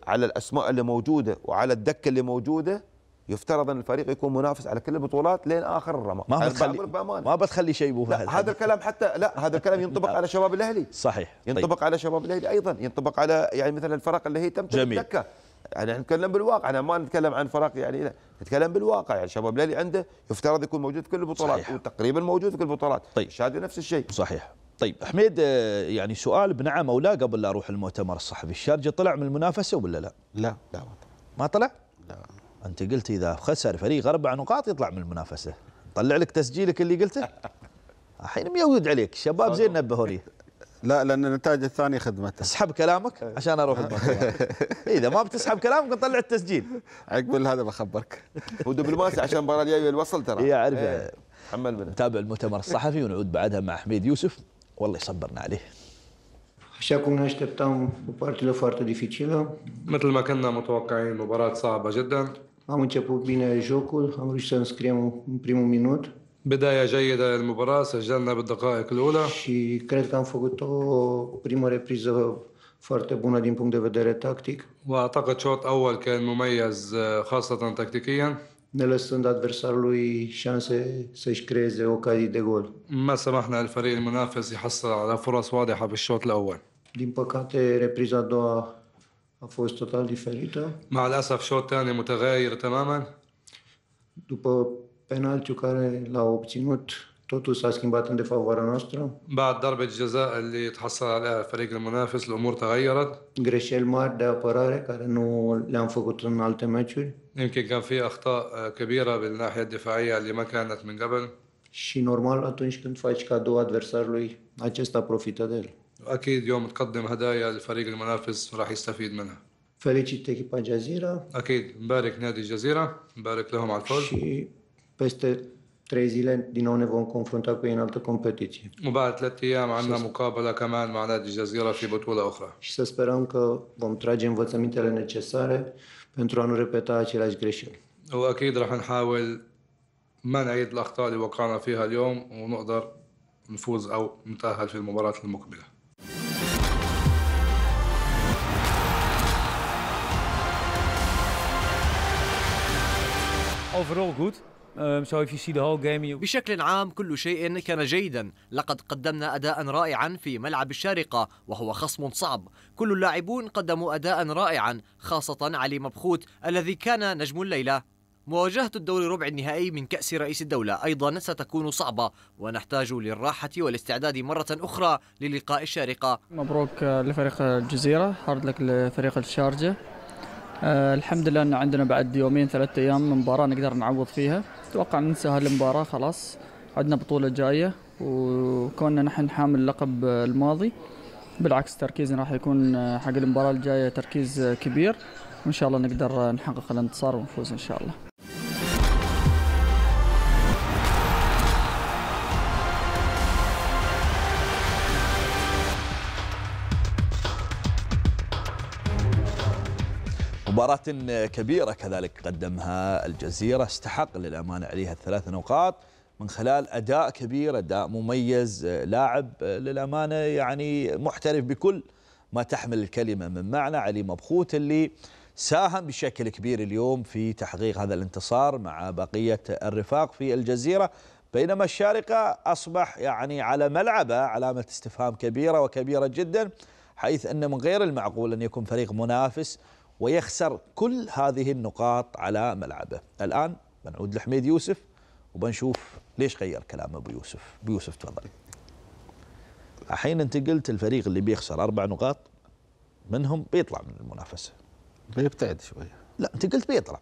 C: على الاسماء اللي موجوده وعلى الدكه اللي موجوده يفترض ان الفريق يكون منافس على كل البطولات لين اخر الرمق ما بتخلي ما بتخلي شيء هذا الكلام حتى لا هذا الكلام ينطبق على شباب الاهلي صحيح طيب. ينطبق طيب. على شباب الاهلي ايضا ينطبق على يعني مثلا الفرق اللي هي تمتلك جميل. دكه يعني نتكلم بالواقع انا ما نتكلم عن فرق يعني لا. نتكلم بالواقع يعني شباب الاهلي عنده يفترض يكون موجود في كل البطولات صحيح. وتقريبا موجود في كل البطولات طيب الشهاده نفس الشيء صحيح طيب حميد يعني سؤال بنعم او لا قبل لا اروح المؤتمر الصحفي الشارجه طلع
A: من المنافسه ولا لا؟ لا لا ما طلع ما طلع؟ لا انت قلت اذا خسر فريق اربع نقاط يطلع من المنافسه طلع لك تسجيلك اللي قلته الحين ميود عليك الشباب زين نبهوا لي لا لان النتائج الثانيه خدمته اسحب كلامك إيه. عشان اروح (laughs)
E: اذا ما بتسحب كلامك نطلع التسجيل عقب هذا بخبرك ودبلوماسي
A: عشان
C: المباراه الجايه الوصل ترى يا عارف ايه. إيه.
A: حمل تابع المؤتمر الصحفي ونعود بعدها مع حميد
I: يوسف والله يصبرنا عليه
H: مثل ما كنا متوقعين مباراة صعبة جدا
I: am început bine jocul,
H: am reușit să înscriem în primul minut. بداية جيدة للمباراة سجلنا بالدقائق الأولى
I: și cred că am făcut o primă repriză foarte bună din punct de vedere
H: tactic. واعتقد شوط أول كان مميز خاصة تكتيكيا. ne lăsând
I: adversarului șanse să-și creeze ocazii de gol.
H: ما سمحنا للفريق المنافس يحصل على فرص واضحة بالشوط الأول.
I: din păcate, repriza a doua a fost total diferită.
H: ales الأسف شوط ثاني متغاير mama?
I: După penaltiul care l-a obținut, totul s-a schimbat în defavoarea noastră.
H: بعد ضربة جزاء اللي تحصل عليها الفريق المنافس الأمور تغيرت. Greșeli mari
I: de apărare care nu le-am făcut în alte meciuri.
H: يمكن كان في أخطاء كبيرة بالناحية الدفاعية اللي ما كانت من قبل.
I: Și normal atunci când faci cadou adversarului, acesta profită de el.
H: واكيد يوم تقدم هدايا للفريق المنافس راح يستفيد منها
I: Felicit echipa Jazeera.
H: أكيد مبارك نادي الجزيرة مبارك لهم على الفوز
I: și peste trei zile din nou ne vom confrunta cu ei în
H: وبعد ثلاث أيام عندنا مقابلة كمان مع نادي الجزيرة في بطولة أخرى
I: Și să sperăm că vom trage învățămintele necesare pentru a nu repeta
H: وأكيد راح نحاول ما نعيد الأخطاء اللي وقعنا فيها اليوم ونقدر نفوز أو نتأهل في المباراة المقبلة
D: بشكل عام كل شيء كان جيدا لقد قدمنا أداء رائعا في ملعب الشارقة وهو خصم صعب كل اللاعبون قدموا أداء رائعا خاصة علي مبخوت الذي كان نجم الليلة مواجهة الدور ربع النهائي من كأس رئيس الدولة أيضا ستكون صعبة ونحتاج للراحة والاستعداد مرة أخرى للقاء الشارقة مبروك لفريق الجزيرة هارد لك لفريق الشارجة آه الحمد لله ان عندنا بعد يومين ثلاثة ايام مباراة نقدر نعوض فيها اتوقع ننسى المباراة خلاص عندنا بطولة جاية وكوننا نحن حامل لقب الماضي بالعكس تركيزنا راح يكون آه، حق المباراة الجاية تركيز كبير وان شاء الله نقدر نحقق الانتصار ونفوز ان شاء الله
A: مباراة كبيرة كذلك قدمها الجزيرة استحق للأمانة عليها الثلاث نقاط من خلال أداء كبير أداء مميز لاعب للأمانة يعني محترف بكل ما تحمل الكلمة من معنى علي مبخوت اللي ساهم بشكل كبير اليوم في تحقيق هذا الانتصار مع بقية الرفاق في الجزيرة بينما الشارقة أصبح يعني على ملعبه علامة استفهام كبيرة وكبيرة جدا حيث أن من غير المعقول أن يكون فريق منافس ويخسر كل هذه النقاط على ملعبه الآن بنعود لحميد يوسف وبنشوف ليش غير كلام أبو يوسف أبو يوسف تفضل الحين أنت قلت الفريق اللي بيخسر أربع نقاط منهم بيطلع من المنافسة بيبتعد شوية لا أنت قلت بيطلع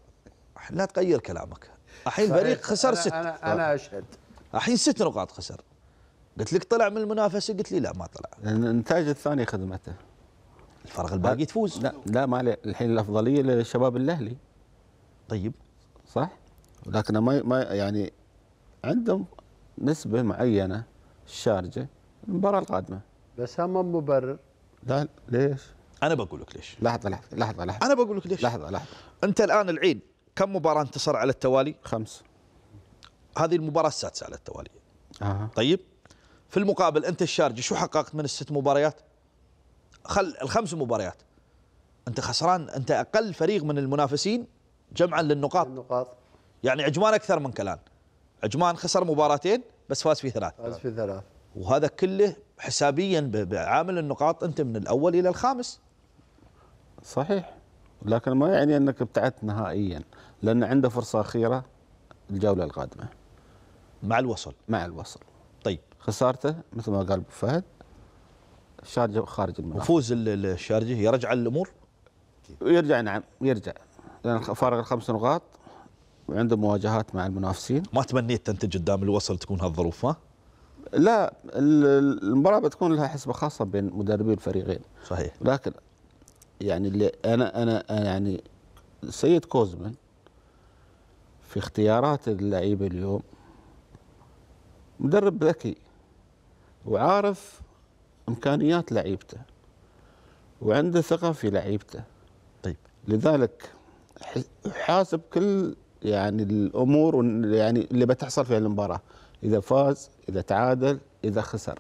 A: لا تغير كلامك الحين فريق خسر أنا ست أنا, أنا أشهد الحين ست نقاط خسر قلت لك طلع من المنافسة قلت لي لا ما طلع النتاج الثاني خدمته الفرق الباقي تفوز لا
E: لا ما الحين الافضليه للشباب الاهلي طيب صح لكن ما ما يعني عندهم نسبه معينه الشارجه
A: المباراه القادمه بس هم مبرر لا ليش؟ انا بقول لك ليش لحظه لحظه لحظه لحظه انا بقول لك ليش لحظه لحظه انت الان العين كم مباراه انتصر على التوالي؟ خمس هذه المباراه السادسه على التوالي اها طيب في المقابل انت الشارجه شو حققت من الست مباريات؟ خل الخمس مباريات انت خسران انت اقل فريق من المنافسين جمعا للنقاط النقاط يعني عجمان اكثر من كلان عجمان خسر مباراتين بس فاز في ثلاث فاز في ثلاث وهذا كله حسابيا بعامل النقاط انت من الاول الى الخامس
E: صحيح لكن ما يعني انك ابتعدت نهائيا لان عنده فرصه اخيره الجوله القادمه مع الوصل مع الوصل طيب خسارته مثل ما قال ابو فهد الشارجه خارج الملعب وفوز الشارجه يرجع الامور؟ يرجع نعم يرجع لان فارق الخمس نقاط وعنده مواجهات
A: مع المنافسين ما تمنيت تنتج قدام الوصل تكون هالظروف ها؟
E: لا المباراه بتكون لها حسبه خاصه بين مدربي الفريقين صحيح لكن يعني اللي انا انا يعني سيد كوزمن في اختيارات اللعيبه اليوم مدرب ذكي وعارف امكانيات لعيبته وعنده ثقه في لعيبته طيب لذلك حاسب كل يعني الامور يعني اللي بتحصل في المباراه اذا فاز اذا تعادل اذا خسر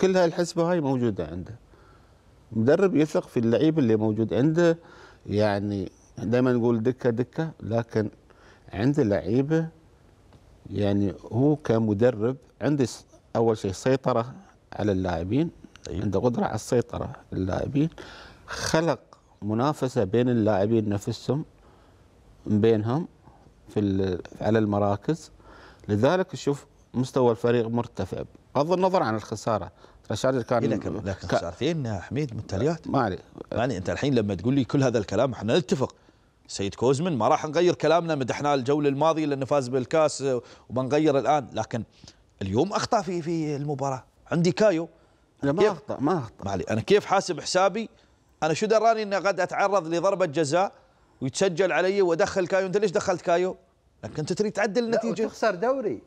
E: كل هالحسبه هاي موجوده عنده مدرب يثق في اللعيب اللي موجود عنده يعني دائما نقول دكه دكه لكن عنده لعيبه يعني هو كمدرب عنده اول شيء سيطره على اللاعبين أيوة. طيب. عنده قدره على السيطره اللاعبين خلق منافسه بين اللاعبين نفسهم بينهم في على المراكز لذلك شوف مستوى الفريق مرتفع بغض النظر عن الخساره
A: رشاد كان لكن لكن خسارتين يا حميد متتاليات ما علي يعني انت الحين لما تقول لي كل هذا الكلام احنا نتفق سيد كوزمن ما راح نغير كلامنا مدحناه الجوله الماضيه لانه فاز بالكاس وبنغير الان لكن اليوم اخطا في في المباراه عندي كايو أنا ما اخطا ما اخطا معلي انا كيف حاسب حسابي انا شو دراني اني قد اتعرض لضربه جزاء ويتسجل علي وادخل كايو انت ليش دخلت كايو؟ لكن انت تريد تعدل النتيجه تخسر دوري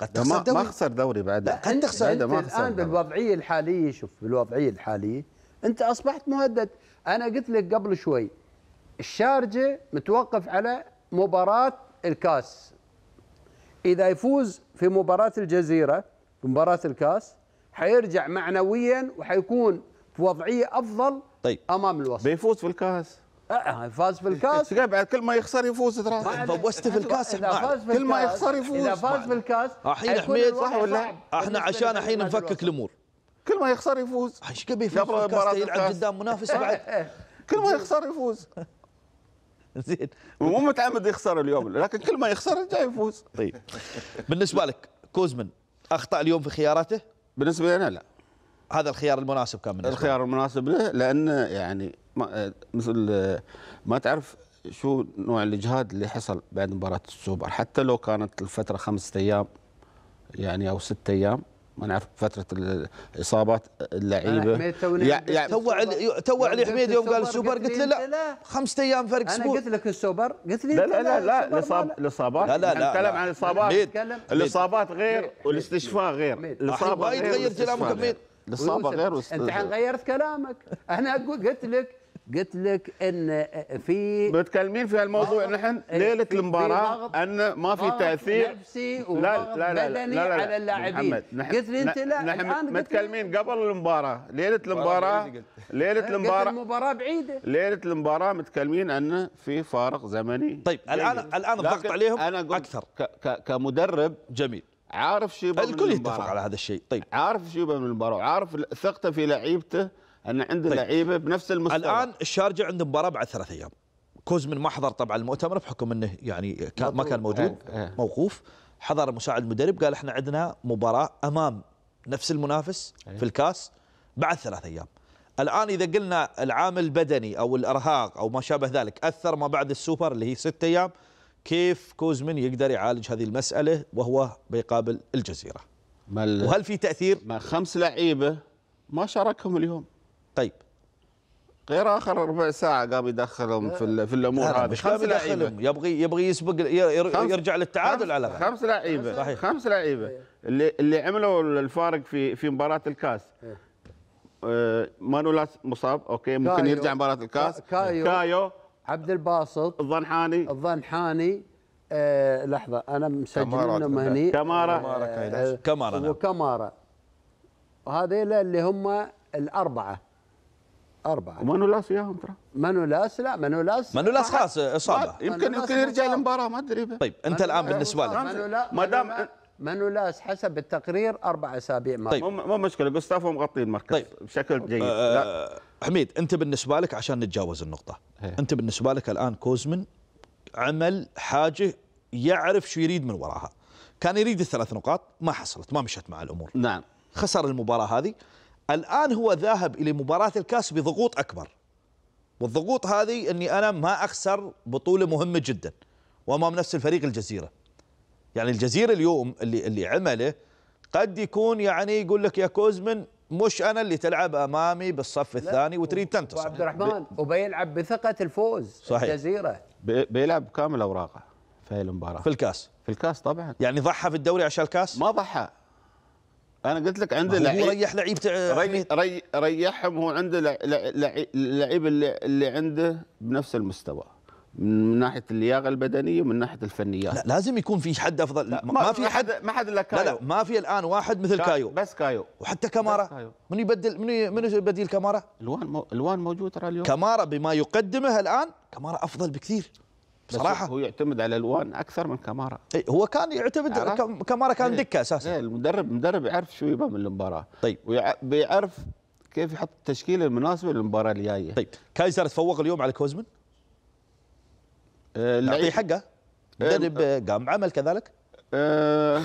A: قد تخسر دوري ما خسر دوري بعد لا قد تخسر انت, انت الان
B: بالوضعيه الحاليه شوف بالوضعيه الحاليه انت اصبحت مهدد انا قلت لك قبل شوي الشارجه متوقف على مباراه الكاس اذا يفوز في مباراه الجزيره في مباراه الكاس حيرجع معنويا وحيكون في وضعيه افضل طيب امام الوسط بيفوز في الكاس اه, أه، فاز في الكاس إيه، بعد كل ما يخسر يفوز ترى فوزت طيب، في الكاس
E: كل ما يخسر يفوز اذا فاز في الكاس الحين حميد صح ولا احنا عشان الحين نفكك الامور كل ما يخسر يفوز ايش قبل يفوز يلعب طيب، قدام منافس بعد (laughs) كل ما يخسر يفوز (laughs) زين ومو متعمد يخسر اليوم لكن كل ما يخسر جاي
A: يفوز طيب بالنسبه لك كوزمن اخطا اليوم في خياراته بالنسبه لنا لا هذا الخيار المناسب كان بالنسبه
E: الخيار المناسب له لان يعني ما مثل ما تعرف شو نوع الاجهاد اللي حصل بعد مباراه السوبر حتى لو كانت الفتره خمسة ايام يعني او ستة ايام ما نعرف فتره الاصابات اللعيبه يعني تو
A: تو علي حميد يوم قال السوبر قلت له لا خمسة ايام فرق اسبوع انا قلت لك السوبر قلت لي لا لا لا لا
E: الاصابات لا لا لا نتكلم عن الاصابات الاصابات غير والاستشفاء غير الاصابه غير كلامك الاصابه غير انت
B: غيرت كلامك انا قلت لك قلت لك ان في
E: متكلمين في هالموضوع آه، نحن آه، ليله المباراه ان ما في تاثير نفسي لا لا لا, لا, لا, لا على اللاعبين قلت لي انت لا نحن متكلمين قبل المباراه ليله المباراه ليله آه، المباراه
B: المباراه بعيده
E: ليله المباراه متكلمين ان في فارق زمني طيب الان الان الضغط عليهم أنا اكثر كمدرب جميل عارف شو الكل يتفق على هذا الشيء طيب عارف شو من المباراه وعارف ثقته في لعيبته ان عنده طيب. لعيبه بنفس المستوى الان الشارجه عنده مباراه
A: بعد ثلاث ايام كوزمن ما حضر طبعا المؤتمر بحكم انه يعني كان ما كان موجود إيه، إيه. موقوف حضر مساعد المدرب قال احنا عندنا مباراه امام نفس المنافس إيه. في الكاس بعد ثلاث ايام الان اذا قلنا العامل البدني او الارهاق او ما شابه ذلك اثر ما بعد السوبر اللي هي ست ايام كيف كوزمن يقدر يعالج هذه المساله وهو بيقابل الجزيره؟ وهل في تاثير؟ ما خمس
E: لعيبه ما شاركهم اليوم طيب غير اخر ربع ساعه قام يدخلهم في في الامور هذه خمس لعيبه
A: يبغي يبغي يسبق يرجع للتعادل
E: على خمس لعيبه صحيح خمس لعيبه اللي اللي عملوا الفارق في في مباراه الكاس إيه. آه، مانولاس مصاب اوكي ممكن يرجع مباراه الكاس كايو,
B: كايو عبد الباسط الظنحاني الظنحاني آه، لحظه انا مسجل منهم هني كمارا كمارا آه، كمارا نعم. وكمارا وهذيلا اللي هم الاربعه أربعة مانولاس وياهم ترى مانولاس لا مانولاس
A: مانولاس خلاص إصابة يمكن يمكن يرجع المباراة ما أدري طيب أنت الآن بالنسبة
B: لك ما دام مانولاس حسب التقرير أربع أسابيع طيب
A: مو مشكلة جوستافو مغطي المركز طيب بشكل جيد آه حميد أنت بالنسبة لك عشان نتجاوز النقطة إيه. أنت بالنسبة لك الآن كوزمن عمل حاجة يعرف شو يريد من وراها كان يريد الثلاث نقاط ما حصلت ما مشت مع الأمور نعم خسر المباراة هذه الآن هو ذاهب إلى مباراة الكاس بضغوط أكبر والضغوط هذه أني أنا ما أخسر بطولة مهمة جدا وأمام نفس الفريق الجزيرة يعني الجزيرة اليوم اللي, اللي عمله قد يكون يعني يقول لك يا كوزمن مش انا اللي تلعب امامي بالصف الثاني وتريد تنتصر عبد الرحمن وبيلعب بثقه الفوز صحيح الجزيره
E: بيلعب
A: بكامل اوراقه
E: في المباراه في الكاس في الكاس طبعا يعني ضحى في الدوري عشان الكاس ما ضحى انا قلت لك عنده لعيب ريح لعيب ري ري ريحهم هو عنده لعيب اللي, اللي عنده بنفس المستوى من ناحيه اللياقه البدنيه ومن ناحيه الفنيات لا
A: لازم يكون في حد افضل لا ما, ما في حد ما
C: حد الا كايو لا, لا ما في الان واحد
A: مثل كايو بس كايو وحتى كمارا كايو من يبدل من من بديل كمارا الوان مو الوان موجود ترى اليوم كمارا بما يقدمه الان كمارا افضل بكثير بصراحه هو يعتمد على الوان اكثر من كمارا إيه، هو كان يعتمد
E: كمارا كان دكه إيه. اساسا إيه، المدرب المدرب يعرف شو يبغى من المباراه طيب ويعرف كيف يحط التشكيله المناسبه للمباراه الجايه طيب كايزر تفوق اليوم على كوزمن يعطيه حقه مدرب قام
A: عمل كذلك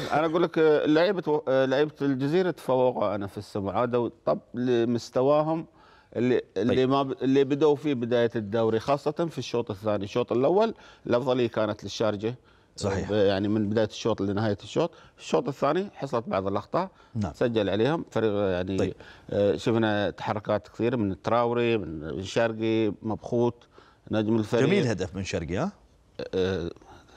E: انا اقول لك لعيبه لعيبه الجزيره تفوقوا انافسهم وعادوا طب لمستواهم اللي طيب. اللي ما ب... اللي بدوا فيه بدايه الدوري خاصه في الشوط الثاني، الشوط الاول الافضليه كانت للشارجه صحيح يعني من بدايه الشوط لنهايه الشوط، الشوط الثاني حصلت بعض الاخطاء نعم. سجل عليهم فريق يعني طيب. آه، شفنا تحركات كثيره من التراوري من شرقي مبخوت نجم الفريق جميل هدف من شرقي ها؟ آه،, أه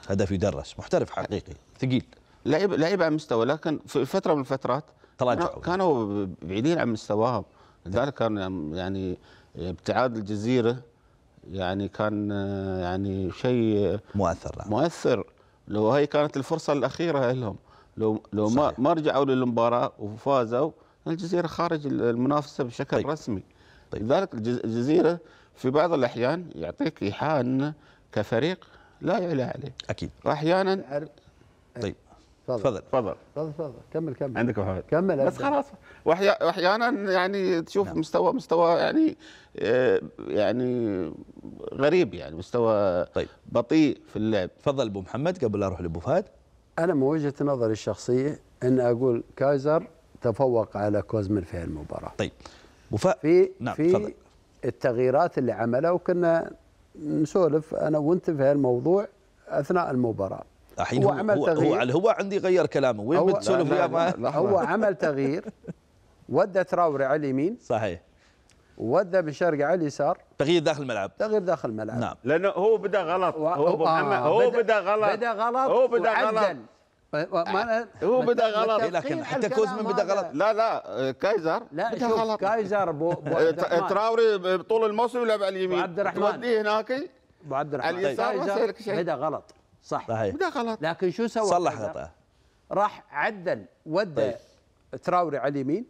E: هدف يدرس محترف حقيقي ثقيل لعيب لعيب على مستوى لكن في فتره من الفترات تراجعوا كانوا بعيدين عن مستواهم لذلك كان يعني ابتعاد الجزيره يعني كان آه، يعني شيء مؤثر مؤثر لو هي كانت الفرصه الاخيره لهم لو لو ما ما رجعوا للمباراه وفازوا الجزيره خارج المنافسه بشكل طيب. رسمي طيب. لذلك الجزيره في بعض الاحيان يعطيك ايحاء كفريق لا يعلى عليه اكيد واحيانا طيب تفضل تفضل
B: تفضل كمل كمل عندك محمد كمل بس خلاص
E: واحيانا يعني تشوف نعم. مستوى مستوى يعني آه، يعني غريب يعني مستوى طيب. بطيء في اللعب تفضل ابو محمد قبل اروح لابو
B: فهد انا من وجهه نظري الشخصيه ان اقول كايزر تفوق على كوزمن في
A: المباراه طيب
B: ابو في نعم. في فضل. التغييرات اللي عملها وكنا نسولف انا وانت في هالموضوع اثناء المباراه الحين هو, هو عمل هو تغيير هو,
A: هو عندي غير كلامه وين بتسولف هو, هو عمل (laughs) تغيير ودى
B: تراوري على اليمين صحيح ودى بن شرقي على اليسار تغيير داخل الملعب تغيير داخل الملعب نعم لانه هو بدا غلط و... هو ابو آه، محمد آه هو بدا غلط بدا غلط هو بدا غلط
E: ما هو بدا غلط لكن حتى كوزمان بدا غلط لا لا كايزر
B: لا بدا غلط
E: كايزر بو بو (laughs) تراوري طول الموسم يلعب على اليمين عبد الرحمن توديه
B: هناك ابو عبد الرحمن اليسار بدا غلط صح صحيح غلط لكن شو سوى صلح خطأه راح عدل ودى طيب. تراوري على اليمين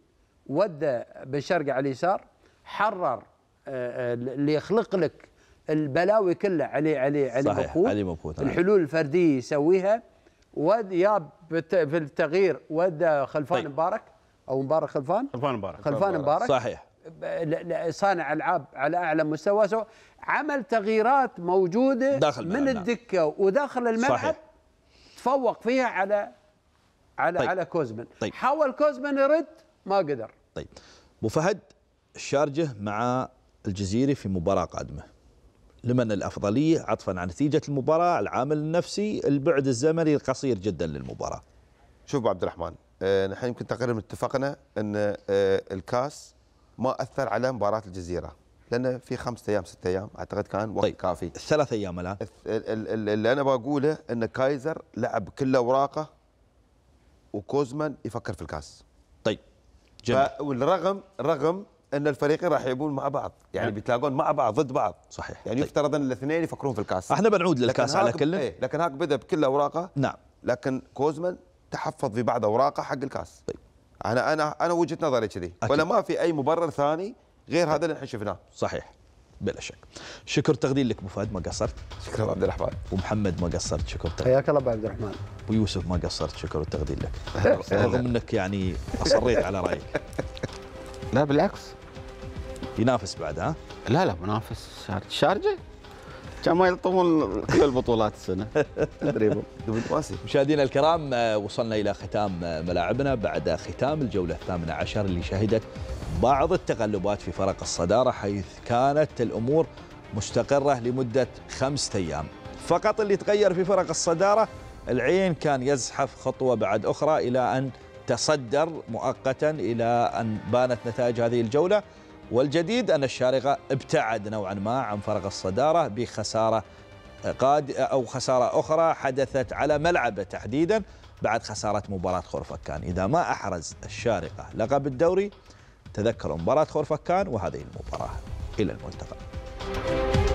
B: ودى بن شرقي على اليسار حرر آه، آه، اللي يخلق لك البلاوي كلها علي علي علي صحيح علي مبخوت نعم. الحلول الفرديه يسويها يا في التغيير ودى خلفان طيب. مبارك او مبارك خلفان خلفان مبارك خلفان مبارك, مبارك صحيح صانع العاب على اعلى مستوى سواء عمل تغييرات موجوده داخل من الدكه وداخل الملعب صحيح. تفوق فيها على على طيب. على
A: كوزمان طيب.
B: حاول كوزمان يرد ما قدر
A: طيب ابو فهد الشارجه مع الجزيري في مباراه قادمه لمن الافضليه عطفا عن نتيجه المباراه العامل النفسي البعد الزمني القصير
C: جدا للمباراه شوف ابو عبد الرحمن آه، نحن يمكن تقريبا اتفقنا ان آه، الكاس ما اثر على مباراه الجزيره لان في خمسة ايام ستة ايام اعتقد كان وقت طيب. كافي الثلاث ايام الان اللي انا بقوله ان كايزر لعب كل اوراقه وكوزمان يفكر في الكاس طيب جميل والرغم رغم ان الفريقين راح يلعبون مع بعض يعني نعم. بيتلاقون مع بعض ضد بعض صحيح يعني طيب. يفترض ان الاثنين يفكرون في الكاس احنا بنعود للكاس على كل ايه لكن هاك بدا بكل اوراقه نعم لكن كوزمان تحفظ في بعض اوراقه حق الكاس طيب انا انا انا وجهه نظري كذي ولا ما في اي مبرر ثاني غير هذا اللي احنا شفناه صحيح بلا شك شكر تقدير لك ابو فهد ما قصرت شكرا عبد الرحمن ومحمد ما قصرت شكر تقدير
B: حياك الله ابو عبد الرحمن
A: ويوسف ما قصرت شكر وتقدير لك (laughs) رغم انك يعني اصريت على رايك لا بالعكس ينافس بعد ها؟
E: لا لا منافس
A: شارجه كان ما يلطمون كل البطولات السنه (laughs) تدريبهم مشاهدينا الكرام آه، وصلنا الى ختام آه، ملاعبنا بعد ختام الجوله الثامنه عشر اللي شهدت بعض التقلبات في فرق الصداره حيث كانت الامور مستقره لمده خمسة ايام فقط اللي تغير في فرق الصداره العين كان يزحف خطوه بعد اخرى الى ان تصدر مؤقتا الى ان بانت نتائج هذه الجوله والجديد أن الشارقة ابتعد نوعا ما عن فرق الصدارة بخسارة قاد أو خسارة أخرى حدثت على ملعبه تحديدا بعد خسارة مباراة خورفكان إذا ما أحرز الشارقة لقب الدوري تذكروا مباراة خورفكان وهذه المباراة إلى الملتقى